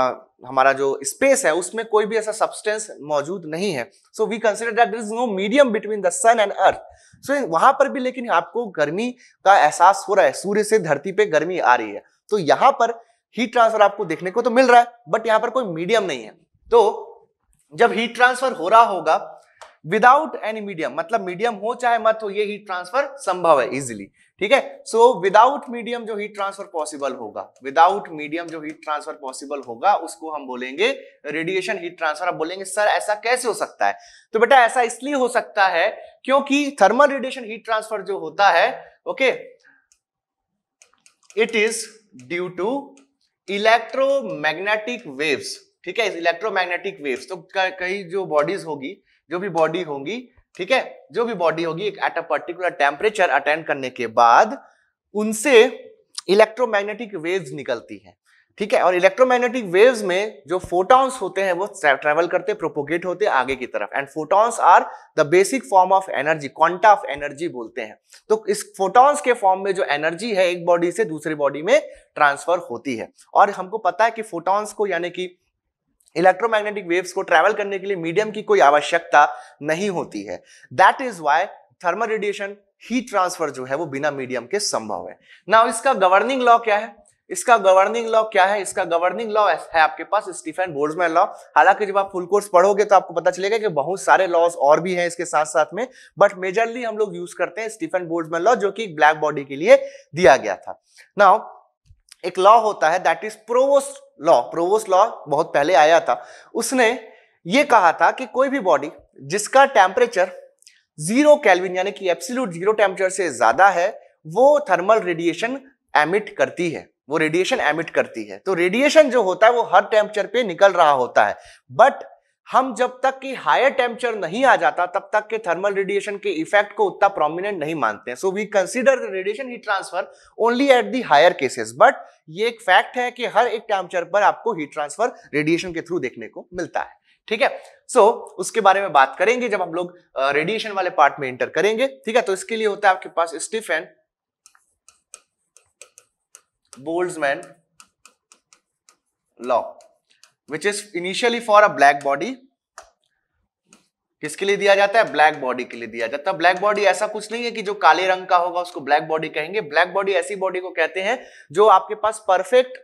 हमारा जो स्पेस है उसमें कोई भी ऐसा सब्सटेंस मौजूद नहीं है so we consider that is no medium between the sun and earth so वहां पर भी लेकिन आपको गर्मी का एहसास हो रहा है सूर्य से धरती पे गर्मी आ रही है तो यहां पर हीट ट्रांसफर आपको देखने को तो मिल रहा है बट यहां पर कोई मीडियम नहीं है तो जब हीट ट्रांसफर हो रहा होगा विदाउट एनी मीडियम मतलब मीडियम हो चाहे मत हो ये हीट ट्रांसफर संभव है इजिली ठीक है सो विदाउट मीडियम जो हीट ट्रांसफर पॉसिबल होगा विदाउट मीडियम जो हीट ट्रांसफर पॉसिबल होगा उसको हम बोलेंगे रेडिएशन हीट ट्रांसफर आप बोलेंगे सर ऐसा कैसे हो सकता है तो बेटा ऐसा इसलिए हो सकता है क्योंकि थर्मल रेडिएशन हीट ट्रांसफर जो होता है okay it is due to electromagnetic waves ठीक है इलेक्ट्रोमैग्नेटिक वेव्स तो कई जो बॉडीज होगी जो भी बॉडी होंगी ठीक है जो भी बॉडी होगी at a particular temperature attend करने के बाद उनसे इलेक्ट्रोमैग्नेटिक वेव्स निकलती है ठीक है और इलेक्ट्रोमैग्नेटिक वेव्स में जो फोटॉन्स होते हैं वो ट्रेवल करते प्रोपोगेट होते आगे की तरफ and photons are the basic form of energy quanta of energy बोलते हैं तो इस फोटॉन्स के फॉर्म में जो एनर्जी है एक बॉडी से दूसरी बॉडी में ट्रांसफर होती है और हमको पता है कि फोटॉन्स को यानी कि इलेक्ट्रोमैग्नेटिक वेव्स को ट्रैवल करने के लिए मीडियम की कोई आवश्यकता नहीं होती है that is why thermal radiation heat transfer जो है वो बिना मीडियम के संभव है ना इसका गवर्निंग लॉ क्या है इसका गवर्निंग लॉ क्या है इसका गवर्निंग लॉ है आपके पास स्टीफन बोर्ड्समैन लॉ हालांकि जब आप फुल कोर्स पढ़ोगे तो आपको पता चलेगा कि बहुत सारे लॉज और भी हैं इसके साथ साथ में बट मेजरली हम लोग यूज करते हैं स्टीफन बोर्ड्समैन लॉ जो कि ब्लैक बॉडी के लिए दिया गया था नाउ एक लॉ होता है that is Prevost's law Prevost's law बहुत पहले आया था उसने ये कहा था कि कोई भी बॉडी जिसका टेम्परेचर जीरो कैलविन यानी कि एप्सिल्यूट जीरो टेम्परेचर से ज्यादा है वो थर्मल रेडिएशन एमिट करती है वो रेडिएशन एमिट करती है तो रेडिएशन जो होता है वो हर टेम्परेचर पे निकल रहा होता है बट हम जब तक कि हायर टेम्परेचर नहीं आ जाता तब तक के थर्मल रेडिएशन के इफेक्ट को उतना प्रोमिनेंट नहीं मानते हैं so we consider radiation heat transfer only at the higher cases but ये एक फैक्ट है कि हर एक टेम्परेचर पर आपको हीट ट्रांसफर रेडिएशन के थ्रू देखने को मिलता है ठीक है सो so, उसके बारे में बात करेंगे जब हम लोग रेडिएशन वाले पार्ट में एंटर करेंगे ठीक है तो इसके लिए होता है आपके पास Stefan Boltzmann law which is initially for a black body किसके लिए दिया जाता है ब्लैक बॉडी के लिए दिया जाता है ब्लैक बॉडी ऐसा कुछ नहीं है कि जो काले रंग का होगा उसको ब्लैक बॉडी कहेंगे ब्लैक बॉडी ऐसी बॉडी को कहते हैं जो आपके पास परफेक्ट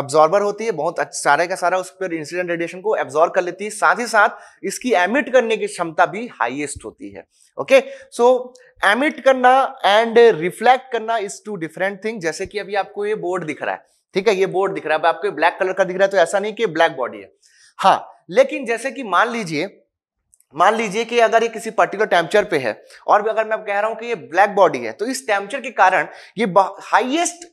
अब्जॉर्बर होती है बहुत सारे का सारा उस पर इंसिडेंट रेडिएशन को एब्जॉर्व कर लेती है साथ ही साथ इसकी एमिट करने की क्षमता भी हाईएस्ट होती है ओके सो एमिट करना एंड रिफ्लेक्ट करना इज टू डिफरेंट थिंग जैसे कि अभी आपको ये बोर्ड दिख रहा है ठीक है ये बोर्ड दिख रहा है आपको ब्लैक कलर का दिख रहा है तो ऐसा नहीं कि ब्लैक बॉडी है हाँ लेकिन जैसे कि मान लीजिए मान लीजिए कि अगर ये किसी पर्टिकुलर टेम्परेचर पे है और भी अगर मैं कह रहा हूं कि ये ब्लैक बॉडी है तो इस टेम्परेचर के कारण ये हाईएस्ट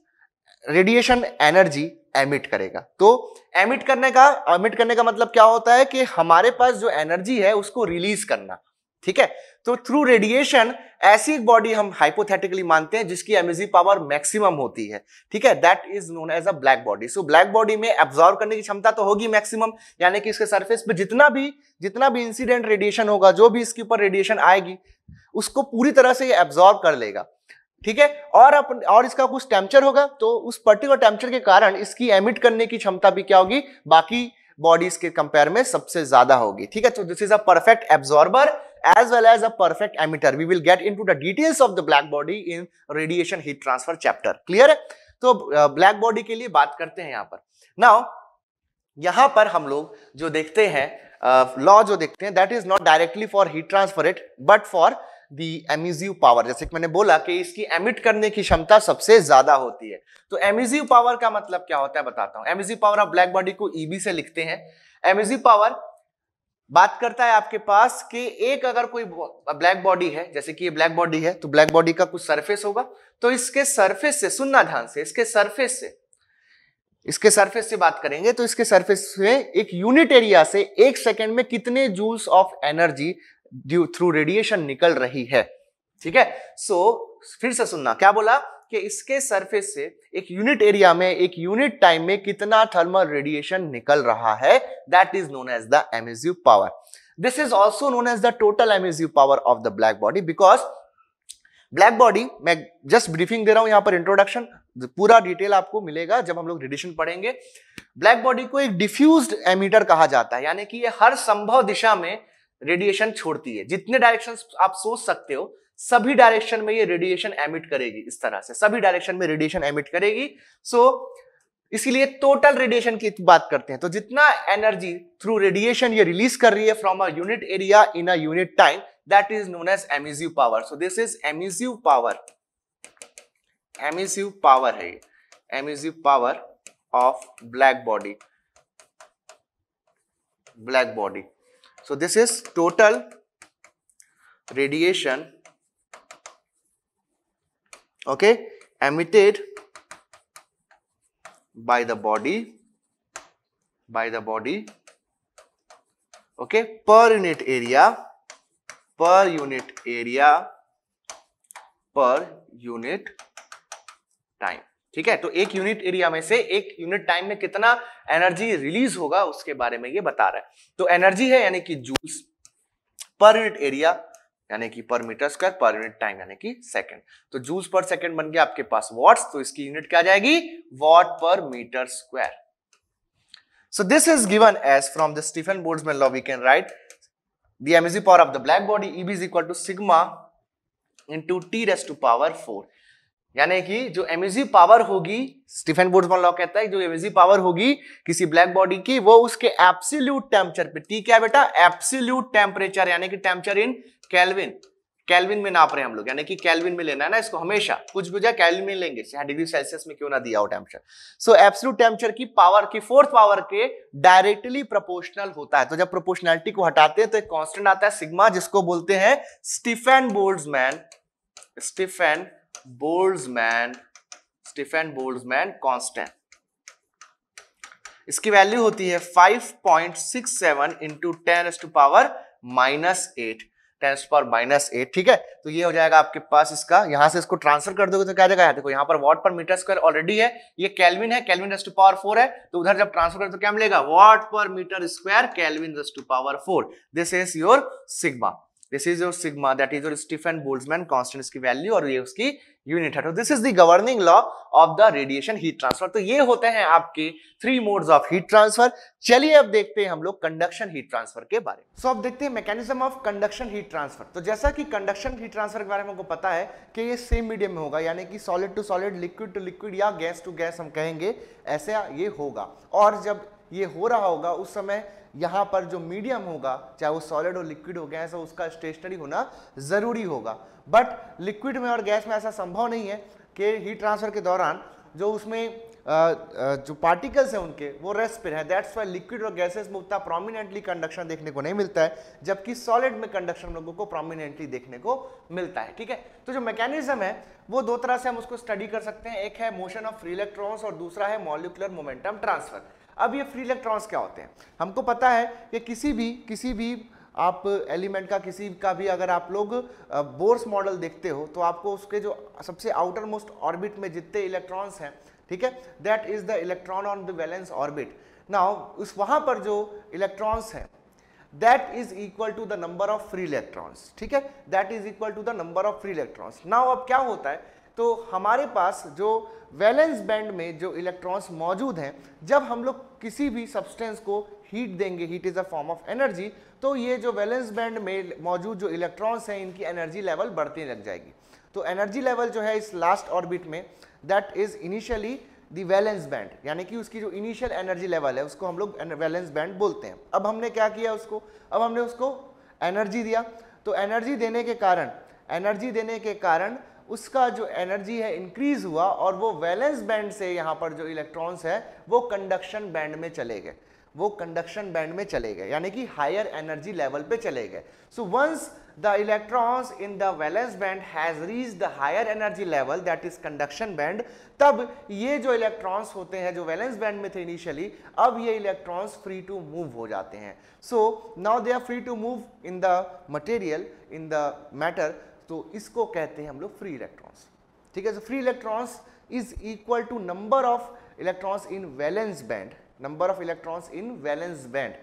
रेडिएशन एनर्जी एमिट करेगा तो एमिट करने का एमिट करने का मतलब क्या होता है कि हमारे पास जो एनर्जी है उसको रिलीज करना ठीक है तो थ्रू रेडिएशन ऐसी एक बॉडी हम हाइपोथेटिकली मानते हैं जिसकी एमर्जी पावर मैक्सिमम होती है ठीक है that is known as a black body so black body में एब्जॉर्व करने की क्षमता तो होगी मैक्सिमम यानी कि इसके सरफेस पे जितना भी जितना भी इंसिडेंट रेडिएशन होगा जो भी इसके ऊपर रेडिएशन आएगी उसको पूरी तरह से ये एब्जॉर्व कर लेगा ठीक है और अपन और इसका कुछ टेम्पचर होगा तो उस पर्टिकुलर टेम्पचर के कारण इसकी एमिट करने की क्षमता भी क्या होगी बाकी बॉडीज के कंपेयर में सबसे ज्यादा होगी ठीक है तो this is a perfect absorber as well as a perfect emitter. We will get into the details of the black body in radiation heat transfer chapter. Clear है? तो ब्लैक uh, बॉडी के लिए बात करते हैं यहाँ पर नाउ यहाँ पर हम लोग जो देखते हैं लॉ uh, जो देखते हैं that is not directly for heat transfer it but for the emissive power जैसे कि मैंने बोला कि इसकी एमिट करने की क्षमता सबसे ज्यादा होती है तो एमिजिव पावर का मतलब क्या होता है बताता हूँ एमिजिव पावर आप ब्लैक बॉडी को ईबी e से लिखते हैं एमिजिव पावर बात करता है आपके पास कि एक अगर कोई ब्लैक बॉडी है जैसे कि ये ब्लैक बॉडी है तो ब्लैक बॉडी का कुछ सरफेस होगा तो इसके सरफेस से सुनना ध्यान से इसके सरफेस से इसके सरफेस से बात करेंगे तो इसके सरफेस से एक यूनिट एरिया से एक सेकेंड में कितने joules of energy through radiation निकल रही है ठीक है सो so, फिर से सुनना क्या बोला कि इसके सरफेस से एक यूनिट एरिया में एक यूनिट टाइम में कितना थर्मल रेडिएशन निकल रहा है that is known as the emissive power this is also known as the total emissive power of the black body because black body मैं जस्ट ब्रीफिंग दे रहा हूं यहां पर इंट्रोडक्शन पूरा डिटेल आपको मिलेगा जब हम लोग रेडिएशन पढ़ेंगे ब्लैक बॉडी को एक डिफ्यूज एमीटर कहा जाता है यानी कि ये हर संभव दिशा में रेडिएशन छोड़ती है जितने डायरेक्शंस आप सोच सकते हो सभी डायरेक्शन में ये रेडिएशन एमिट करेगी इस तरह से सभी डायरेक्शन में रेडिएशन एमिट करेगी सो so, इसीलिए टोटल रेडिएशन की बात करते हैं तो जितना एनर्जी थ्रू रेडिएशन ये रिलीज कर रही है from a unit area in a unit time that is known as emissive power so this is emissive power emissive power है emissive power of black body black body so this is total radiation okay emitted by the body by the body okay per unit area per unit area per unit time ठीक है तो एक unit area में से एक unit time में कितना energy release होगा उसके बारे में ये बता रहा है तो एनर्जी है यानी कि जूल्स पर यूनिट एरिया यानी कि per metre square per unit time यानी कि सेकंड तो जूल्स पर सेकंड बन गया आपके पास वॉट्स तो इसकी यूनिट क्या जाएगी watt per metre square so this is given as from the Stefan Boltzmann law we can write the mg power of the black body eb is equal to sigma into t raised to power 4 यानी कि जो emissive power होगी Stefan Boltzmann law कहता है जो emissive power होगी किसी black body की वो उसके एप्सिल्यूट टेम्परेचर पे टी क्या बेटा एप्सिल्यूट टेम्परेचर यानी कि टेम्परेचर इन कैलविन कैलविन में नाप रहे हैं हम लोग यानी कि कैलविन में लेना है ना इसको हमेशा कुछ भी जाए कैलविन में लेंगे चाहे डिग्री सेल्सियस में क्यों ना दिया हो टेम्परेचर सो एप्सिल्यूट टेम्परेचर की पावर की फोर्थ पावर के डायरेक्टली प्रोपोर्शनल होता है तो जब प्रोपोर्शनैलिटी को हटाते हैं तो एक कॉन्स्टेंट आता है सिग्मा जिसको बोलते हैं Stefan Boltzmann Stefan Boltzmann Stefan Boltzmann constant इसकी वैल्यू होती है 5.67 point six seven into ten raise to power minus eight ten raise power minus eight ठीक है तो ये हो जाएगा आपके पास इसका यहां से इसको ट्रांसफर कर दोगे तो क्या जगह देखो यहां पर what per metre square already है ये कैलविन है kelvin raise to power four है तो उधर जब ट्रांसफर कर तो क्या मिलेगा watt per metre square kelvin raise to power four this is your sigma this is your sigma that is your Stefan Boltzmann constant इसकी वैल्यू और ये उसकी यूनिट है तो this is the governing law of the radiation heat transfer तो ये होते हैं आपके three modes of heat transfer चलिए अब देखते हैं हम लोग कंडक्शन हीट ट्रांसफर के बारे में सो so, अब देखते हैं mechanism of conduction heat transfer तो जैसा कि कंडक्शन हीट ट्रांसफर के बारे में हमको पता है कि ये सेम मीडियम में होगा यानी कि solid to solid liquid to liquid या गैस टू गैस हम कहेंगे ऐसा ये होगा और जब ये हो रहा होगा उस समय यहाँ पर जो मीडियम होगा चाहे वो सॉलिड और लिक्विड हो गया ऐसा उसका स्टेशनरी होना ज़रूरी होगा बट लिक्विड में और गैस में ऐसा संभव नहीं है कि हीट ट्रांसफर के दौरान जो उसमें जो पार्टिकल्स हैं उनके वो रेस्ट पे है दैट्स वाई लिक्विड और गैसेस में उतना प्रोमिनेंटली कंडक्शन देखने को नहीं मिलता है जबकि सॉलिड में कंडक्शन लोगों को प्रोमिनेंटली देखने को मिलता है ठीक है तो जो मैकेनिज्म है वो दो तरह से हम उसको स्टडी कर सकते हैं एक है मोशन ऑफ फ्री इलेक्ट्रॉन्स और दूसरा है मॉलिकुलर मोमेंटम ट्रांसफर अब ये फ्री इलेक्ट्रॉन्स क्या होते हैं हमको पता है कि किसी भी किसी भी आप एलिमेंट का किसी का भी अगर आप लोग बोर्स मॉडल देखते हो तो आपको उसके जो सबसे आउटर मोस्ट ऑर्बिट में जितने इलेक्ट्रॉन्स हैं ठीक है that is the electron on the valence orbit now उस वहां पर जो इलेक्ट्रॉन्स हैं that is equal to the number of free electrons ठीक है that is equal to the number of free electrons now अब क्या होता है तो हमारे पास जो वैलेंस बैंड में जो इलेक्ट्रॉन्स मौजूद हैं जब हम लोग किसी भी सब्सटेंस को हीट देंगे heat is a form of energy तो ये जो वैलेंस बैंड में मौजूद जो इलेक्ट्रॉन्स हैं इनकी एनर्जी लेवल बढ़ती लग जाएगी तो एनर्जी लेवल जो है इस लास्ट ऑर्बिट में that is initially the valence band यानी कि उसकी जो इनिशियल एनर्जी लेवल है उसको हम लोग वैलेंस बैंड बोलते हैं अब हमने क्या किया उसको अब हमने उसको एनर्जी दिया तो एनर्जी देने के कारण एनर्जी देने के कारण उसका जो एनर्जी है इंक्रीज हुआ और वो वैलेंस बैंड से यहाँ पर जो इलेक्ट्रॉन्स है वो कंडक्शन बैंड में चले गए वो कंडक्शन बैंड में चले गए यानी कि हायर एनर्जी लेवल पे चले गए so once the electrons in the valence band has reach the higher energy level that is conduction band तब ये जो इलेक्ट्रॉन्स होते हैं जो वैलेंस बैंड में थे इनिशियली अब ये इलेक्ट्रॉन्स फ्री टू मूव हो जाते हैं so now they are free to move in the material in the matter तो इसको कहते हैं हम लोग फ्री इलेक्ट्रॉन्स ठीक है so free electrons is equal to number of electrons in valence band number of electrons in valence band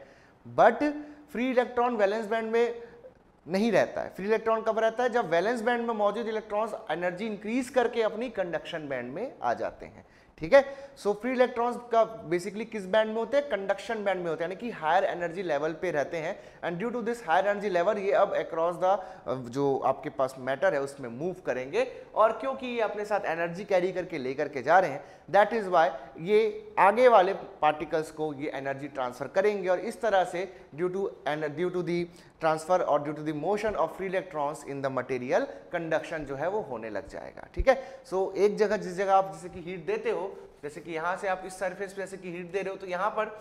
but free electron valence band में नहीं रहता है फ्री इलेक्ट्रॉन कब रहता है जब वैलेंस बैंड में मौजूद इलेक्ट्रॉन्स एनर्जी इंक्रीज करके अपनी कंडक्शन बैंड में आ जाते हैं ठीक है सो फ्री इलेक्ट्रॉन्स का बेसिकली किस बैंड में होते हैं कंडक्शन बैंड में होते हैं यानी कि हायर एनर्जी लेवल पे रहते हैं and due to this higher energy level ये अब अक्रॉस द जो आपके पास मैटर है उसमें मूव करेंगे और क्योंकि ये अपने साथ एनर्जी कैरी करके लेकर के जा रहे हैं दैट इज़ वाई ये आगे वाले पार्टिकल्स को ये एनर्जी ट्रांसफ़र करेंगे और इस तरह से due to due to the transfer और due to the motion of free electrons in the material conduction जो है वो होने लग जाएगा ठीक है सो so, एक जगह जिस जगह आप जैसे कि हीट देते हो जैसे कि यहाँ से आप इस सरफेस पे जैसे कि हीट दे रहे हो तो यहाँ पर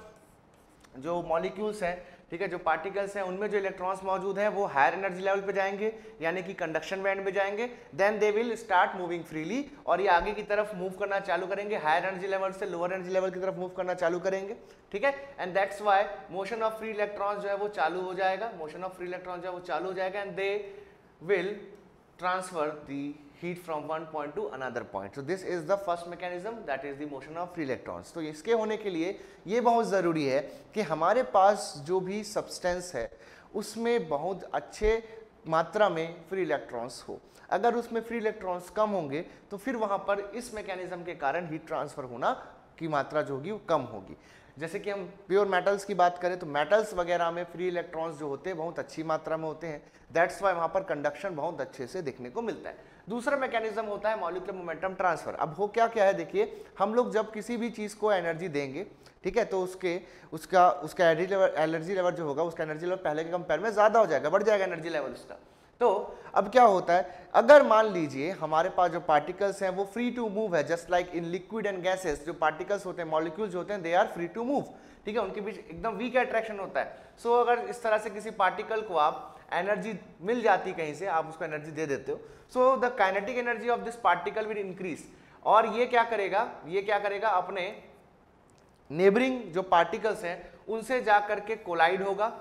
जो मॉलिक्यूल्स हैं ठीक है जो पार्टिकल्स हैं उनमें जो इलेक्ट्रॉन्स मौजूद हैं वो हायर एनर्जी लेवल पे जाएंगे यानी कि कंडक्शन बैंड में जाएंगे then they will start moving freely और ये आगे की तरफ मूव करना चालू करेंगे हायर एनर्जी लेवल से लोअर एनर्जी लेवल की तरफ मूव करना चालू करेंगे ठीक है and that's why motion of free electrons जो है वो चालू हो जाएगा मोशन ऑफ फ्री इलेक्ट्रॉन जो है वो चालू हो जाएगा and they will transfer the heat from one point to another point so this is the first mechanism that is the motion of free electrons तो इसके होने के लिए ये बहुत ज़रूरी है कि हमारे पास जो भी सब्सटेंस है उसमें बहुत अच्छे मात्रा में फ्री इलेक्ट्रॉन्स हो अगर उसमें फ्री इलेक्ट्रॉन्स कम होंगे तो फिर वहाँ पर इस मैकेनिज्म के कारण हीट ट्रांसफ़र होना की मात्रा जो होगी वो कम होगी जैसे कि हम प्योर मेटल्स की बात करें तो मेटल्स वगैरह में फ्री इलेक्ट्रॉन्स जो होते हैं बहुत अच्छी मात्रा में होते हैं दैट्स वाई वहाँ पर कंडक्शन बहुत अच्छे से देखने को मिलता है दूसरा मैकेनिज्म होता है मॉलिकुलर मोमेंटम ट्रांसफर अब हो क्या क्या है देखिए हम लोग जब किसी भी चीज़ को एनर्जी देंगे ठीक है तो उसके उसका उसका एनर्जी लेवल एनर्जी लेवल जो होगा उसका एनर्जी लेवल पहले के कंपेयर में ज़्यादा हो जाएगा बढ़ जाएगा एनर्जी लेवल उसका तो अब क्या होता है अगर मान लीजिए हमारे पास जो पार्टिकल्स हैं वो फ्री टू मूव है just like in liquid and gases जो पार्टिकल्स होते हैं मॉलिक्यूल्स होते हैं they are free to move ठीक है उनके बीच एकदम वीक अट्रैक्शन होता है सो so, अगर इस तरह से किसी पार्टिकल को आप एनर्जी मिल जाती कहीं से आप उसको एनर्जी दे देते हो so the kinetic energy of this particle will increase और ये क्या करेगा ये क्या करेगा अपने नेबरिंग जो पार्टिकल्स हैं उनसे जा करके कोलाइड होगा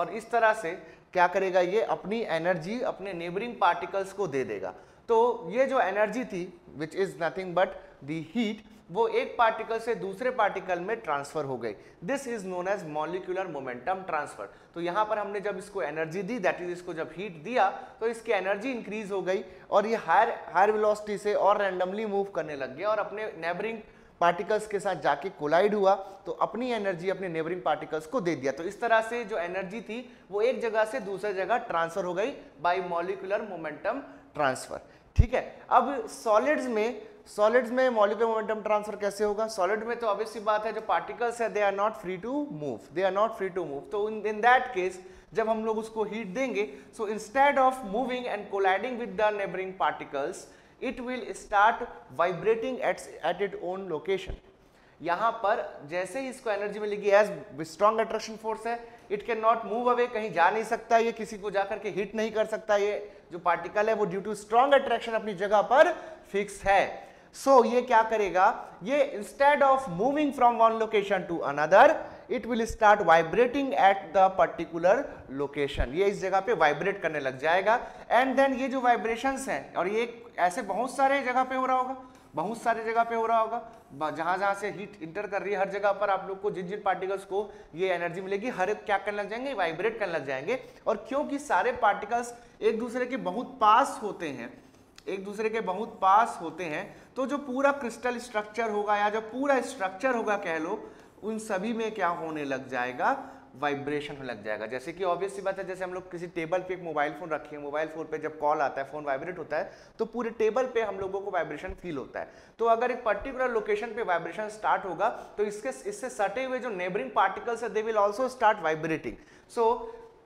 और इस तरह से क्या करेगा ये अपनी एनर्जी अपने नेबरिंग पार्टिकल्स को दे देगा तो ये जो एनर्जी थी which is nothing but the heat वो एक पार्टिकल से दूसरे पार्टिकल में ट्रांसफर हो गई this is known as molecular momentum transfer तो यहां पर हमने जब इसको एनर्जी दी दैट इज इसको जब हीट दिया तो इसकी एनर्जी इंक्रीज हो गई और ये हायर हायर वेलोसिटी से और रैंडमली मूव करने लग गया और अपने नेबरिंग पार्टिकल्स के साथ जाके कोलाइड हुआ तो अपनी एनर्जी अपने नेबरिंग पार्टिकल्स को दे दिया तो इस तरह से जो एनर्जी थी वो एक जगह से दूसरी जगह ट्रांसफर हो गई बाई मॉलिकुलर मोमेंटम ट्रांसफर ठीक है अब सॉलिड्स में सॉलिड्स में मॉलिकुलर मोमेंटम ट्रांसफर कैसे होगा सॉलिड में तो ऑब्वियस सी बात है जो पार्टिकल्स है they are not free to move they are not free to move तो इन दैट केस जब हम लोग उसको हीट देंगे so instead of moving and colliding with the neighbouring particles it will start vibrating its at it own location यहां पर जैसे ही इसको एनर्जी मिलेगी एज स्ट्रॉन्ग अट्रैक्शन फोर्स है it can not move away कहीं जा नहीं सकता ये किसी को जाकर के हिट नहीं कर सकता ये जो पार्टिकल है वो ड्यू टू स्ट्रॉन्ग अट्रैक्शन अपनी जगह पर फिक्स है सो so, ये क्या करेगा ये instead of moving from one location to another it will start vibrating at the particular location ये इस जगह पे वाइब्रेट करने लग जाएगा एंड देन ये जो वाइब्रेशंस हैं और ये ऐसे बहुत सारे जगह पे हो रहा होगा बहुत सारे जगह पे हो रहा होगा जहां जहां से हीट इंटर कर रही है हर जगह पर आप लोग को जिन जिन पार्टिकल्स को ये एनर्जी मिलेगी हर एक क्या करने लग जाएंगे वाइब्रेट करने लग जाएंगे और क्योंकि सारे पार्टिकल्स एक दूसरे के बहुत पास होते हैं एक दूसरे के बहुत पास होते हैं तो जो पूरा क्रिस्टल स्ट्रक्चर होगा या जो पूरा स्ट्रक्चर होगा कह लो उन सभी में क्या होने लग जाएगा वाइब्रेशन होने लग जाएगा जैसे कि ऑब्वियस सी बात है जैसे हम लोग किसी टेबल पे एक मोबाइल फ़ोन रखे हैं मोबाइल फ़ोन पे जब कॉल आता है फ़ोन वाइब्रेट होता है तो पूरे टेबल पे हम लोगों को वाइब्रेशन फील होता है तो अगर एक पर्टिकुलर लोकेशन पे वाइब्रेशन स्टार्ट होगा तो इसके इससे सटे हुए जो नेबरिंग पार्टिकल्स है they will also start vibrating so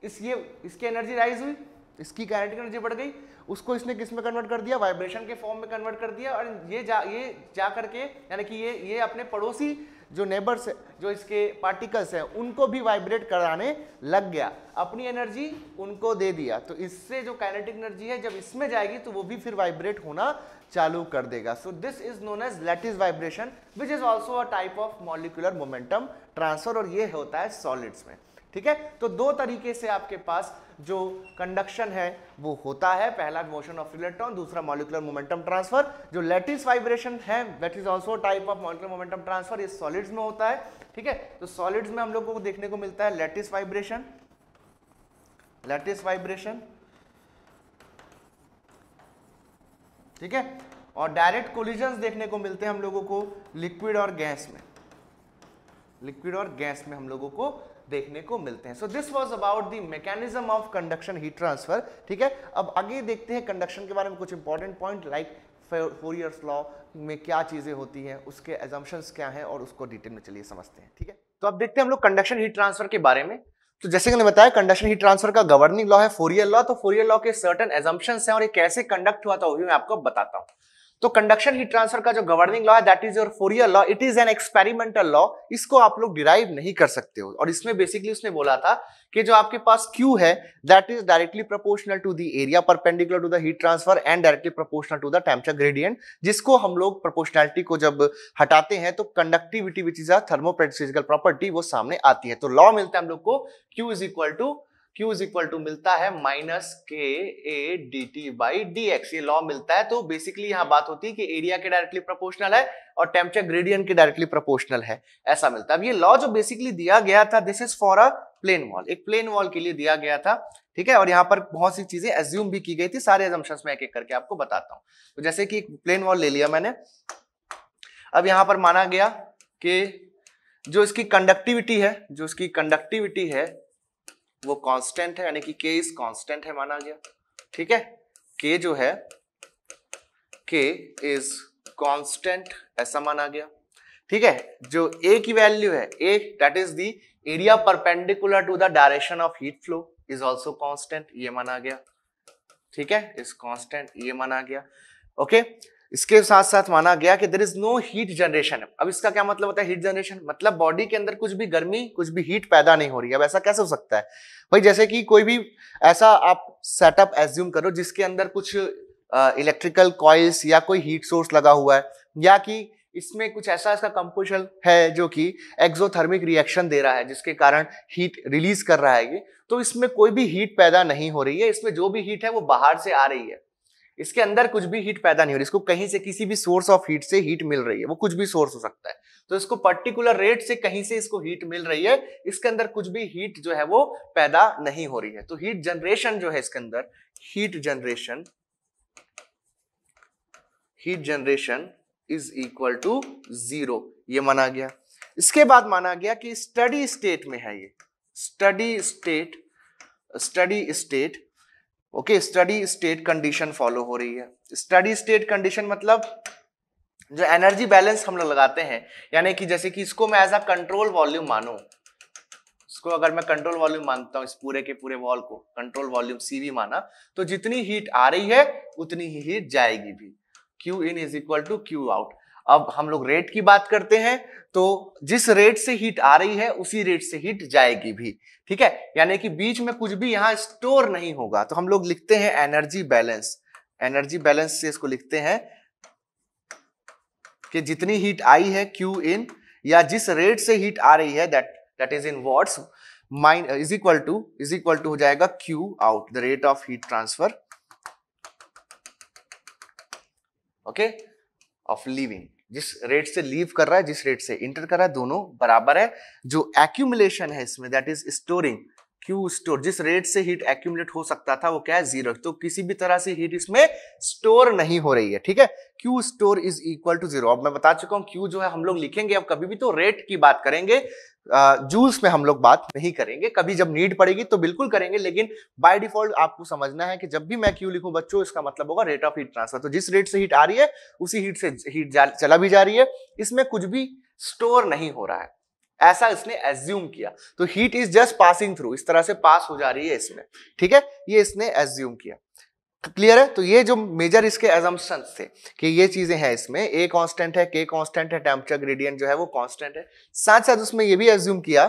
इस ये इसकी एनर्जी राइज हुई इसकी कैरेटिक एनर्जी बढ़ गई उसको इसने किस में कन्वर्ट कर दिया वाइब्रेशन के फॉर्म में कन्वर्ट कर दिया और ये जा ये जा करके यानी कि ये ये अपने पड़ोसी जो नेबर्स जो इसके पार्टिकल्स हैं उनको भी वाइब्रेट कराने लग गया अपनी एनर्जी उनको दे दिया तो इससे जो काइनेटिक एनर्जी है जब इसमें जाएगी तो वो भी फिर वाइब्रेट होना चालू कर देगा so this is known as is vibration which is also a type of molecular momentum transfer और ये होता है सॉलिड्स में ठीक है तो दो तरीके से आपके पास जो कंडक्शन है वो होता है पहला मोशन ऑफ इलेक्ट्रॉन दूसरा मॉलिकुलर मोमेंटम ट्रांसफर जो लेटिस वाइब्रेशन है that is also type of molecular momentum transfer ये सॉलिड्स में होता है ठीक है तो सॉलिड्स में हम लोगों को देखने को मिलता है लेटिस वाइब्रेशन लेटिस वाइब्रेशन ठीक है और डायरेक्ट कोलिजन देखने को मिलते हैं हम लोगों को लिक्विड और गैस में लिक्विड और गैस में हम लोगों को देखने को मिलते हैं so this was about the mechanism of conduction heat transfer ठीक है अब आगे देखते हैं कंडक्शन के बारे में कुछ important point like Fourier's law में क्या चीज़ें होती हैं उसके एजम्पन क्या हैं और उसको डिटेल में चलिए समझते हैं ठीक है तो अब देखते हैं हम लोग कंडक्शन हीट ट्रांसफर के बारे में तो जैसे कि मैंने बताया कंडक्शन हीट ट्रांसफर का गवर्निंग लॉ है फोरियर लॉ तो फोरियर लॉ के सर्टन एजम्पन्स हैं और ये कैसे कंडक्ट हुआ था वो भी मैं आपको बताता हूँ तो कंडक्शन हीट ट्रांसफर का जो गवर्निंग लॉ है that is your Fourier law it is an experimental law इसको आप लोग डिराइव नहीं कर सकते हो और इसमें बेसिकली उसने बोला था कि जो आपके पास क्यू है that is directly proportional to the area perpendicular to the heat transfer and directly proportional to the temperature gradient जिसको हम लोग प्रोपोर्शनैलिटी को जब हटाते हैं तो conductivity which is a thermophysical property वो सामने आती है तो लॉ मिलता है हम लोग को Q is equal to Q is equal to मिलता है minus K A D T by D X ये लॉ मिलता है तो बेसिकली यहां बात होती है कि एरिया के डायरेक्टली प्रोपोर्शनल है और टेम्परेचर ग्रेडियंट के डायरेक्टली प्रोपोर्शनल है ऐसा मिलता है अब ये लॉ जो बेसिकली दिया गया था this is for a plane wall एक प्लेन वॉल के लिए दिया गया था ठीक है और यहाँ पर बहुत सी चीजें एज्यूम भी की गई थी सारे एजम्पन में एक एक करके आपको बताता हूँ तो जैसे कि एक प्लेन वॉल ले लिया मैंने अब यहां पर माना गया कि जो इसकी कंडक्टिविटी है जो इसकी कंडक्टिविटी है वो कांस्टेंट है यानी कि के इज कांस्टेंट है माना गया ठीक है के जो है के इज कांस्टेंट ऐसा माना गया ठीक है जो ए की वैल्यू है A that is the area perpendicular to the direction of heat flow is also constant ये माना गया ठीक है इज कांस्टेंट ये माना गया ओके okay? इसके साथ साथ माना गया कि there is no heat generation अब इसका क्या मतलब होता है हीट जनरेशन मतलब बॉडी के अंदर कुछ भी गर्मी कुछ भी हीट पैदा नहीं हो रही है अब ऐसा कैसे हो सकता है भाई जैसे कि कोई भी ऐसा आप सेटअप एज्यूम करो जिसके अंदर कुछ इलेक्ट्रिकल uh, कॉइल्स या कोई हीट सोर्स लगा हुआ है या कि इसमें कुछ ऐसा इसका कंपोजिशन है जो कि एक्सोथर्मिक रिएक्शन दे रहा है जिसके कारण हीट रिलीज कर रहा है ये तो इसमें कोई भी हीट पैदा नहीं हो रही है इसमें जो भी हीट है वो बाहर से आ रही है इसके अंदर कुछ भी हीट पैदा नहीं हो रही इसको कहीं से किसी भी सोर्स ऑफ हीट से हीट मिल रही है वो कुछ भी सोर्स हो सकता है तो इसको पर्टिकुलर रेट से कहीं से इसको हीट मिल रही है इसके अंदर कुछ भी हीट जो है वो पैदा नहीं हो रही है तो हीट जनरेशन जो है इसके अंदर heat generation heat generation is equal to zero ये माना गया इसके बाद माना गया कि स्टडी स्टेट में है ये steady state steady state okay steady state condition follow हो रही है स्टडी स्टेट कंडीशन मतलब जो एनर्जी बैलेंस हम लोग लगाते हैं यानी कि जैसे कि इसको मैं एज अ कंट्रोल वॉल्यूम मानू इसको अगर मैं कंट्रोल वॉल्यूम मानता हूं इस पूरे के पूरे वॉल को कंट्रोल वॉल्यूम सीवी माना तो जितनी हीट आ रही है उतनी ही हीट जाएगी भी Q in is equal to Q out अब हम लोग रेट की बात करते हैं तो जिस रेट से हीट आ रही है उसी रेट से हीट जाएगी भी ठीक है यानी कि बीच में कुछ भी यहाँ स्टोर नहीं होगा तो हम लोग लिखते हैं एनर्जी बैलेंस एनर्जी बैलेंस से इसको लिखते हैं कि जितनी हीट आई है क्यू इन या जिस रेट से हीट आ रही है that that is in watts mine is equal to is equal to हो जाएगा Q out the rate of heat transfer okay of leaving जिस रेट से लीव कर रहा है जिस रेट से इंटर कर रहा है दोनों बराबर है जो एक्यूमुलेशन है इसमें that is storing Q store जिस रेट से हीट एक्यूमलेट हो सकता था वो क्या है जीरो तो किसी भी तरह से हीट इसमें स्टोर नहीं हो रही है ठीक है Q store is equal to zero अब मैं बता चुका हूँ क्यू जो है हम लोग लिखेंगे अब कभी भी तो रेट की बात करेंगे जूस में हम लोग बात नहीं करेंगे कभी जब नीड पड़ेगी तो बिल्कुल करेंगे लेकिन बाय डिफॉल्ट आपको समझना है कि जब भी मैं क्यू लिखूं बच्चों इसका मतलब होगा रेट ऑफ हीट ट्रांसफर तो जिस रेट से हीट आ रही है उसी हीट से हीट चला भी जा रही है इसमें कुछ भी स्टोर नहीं हो रहा है ऐसा इसने एज्यूम किया तो heat is just passing through इस तरह से पास हो जा रही है इसमें ठीक है ये इसने एज्यूम किया क्लियर है तो ये जो मेजर इसके एजम्सन थे कि ये चीजें हैं इसमें ए कांस्टेंट है के कांस्टेंट है टेम्परेचर ग्रेडियंट जो है वो कांस्टेंट है साथ साथ उसमें ये भी एज्यूम किया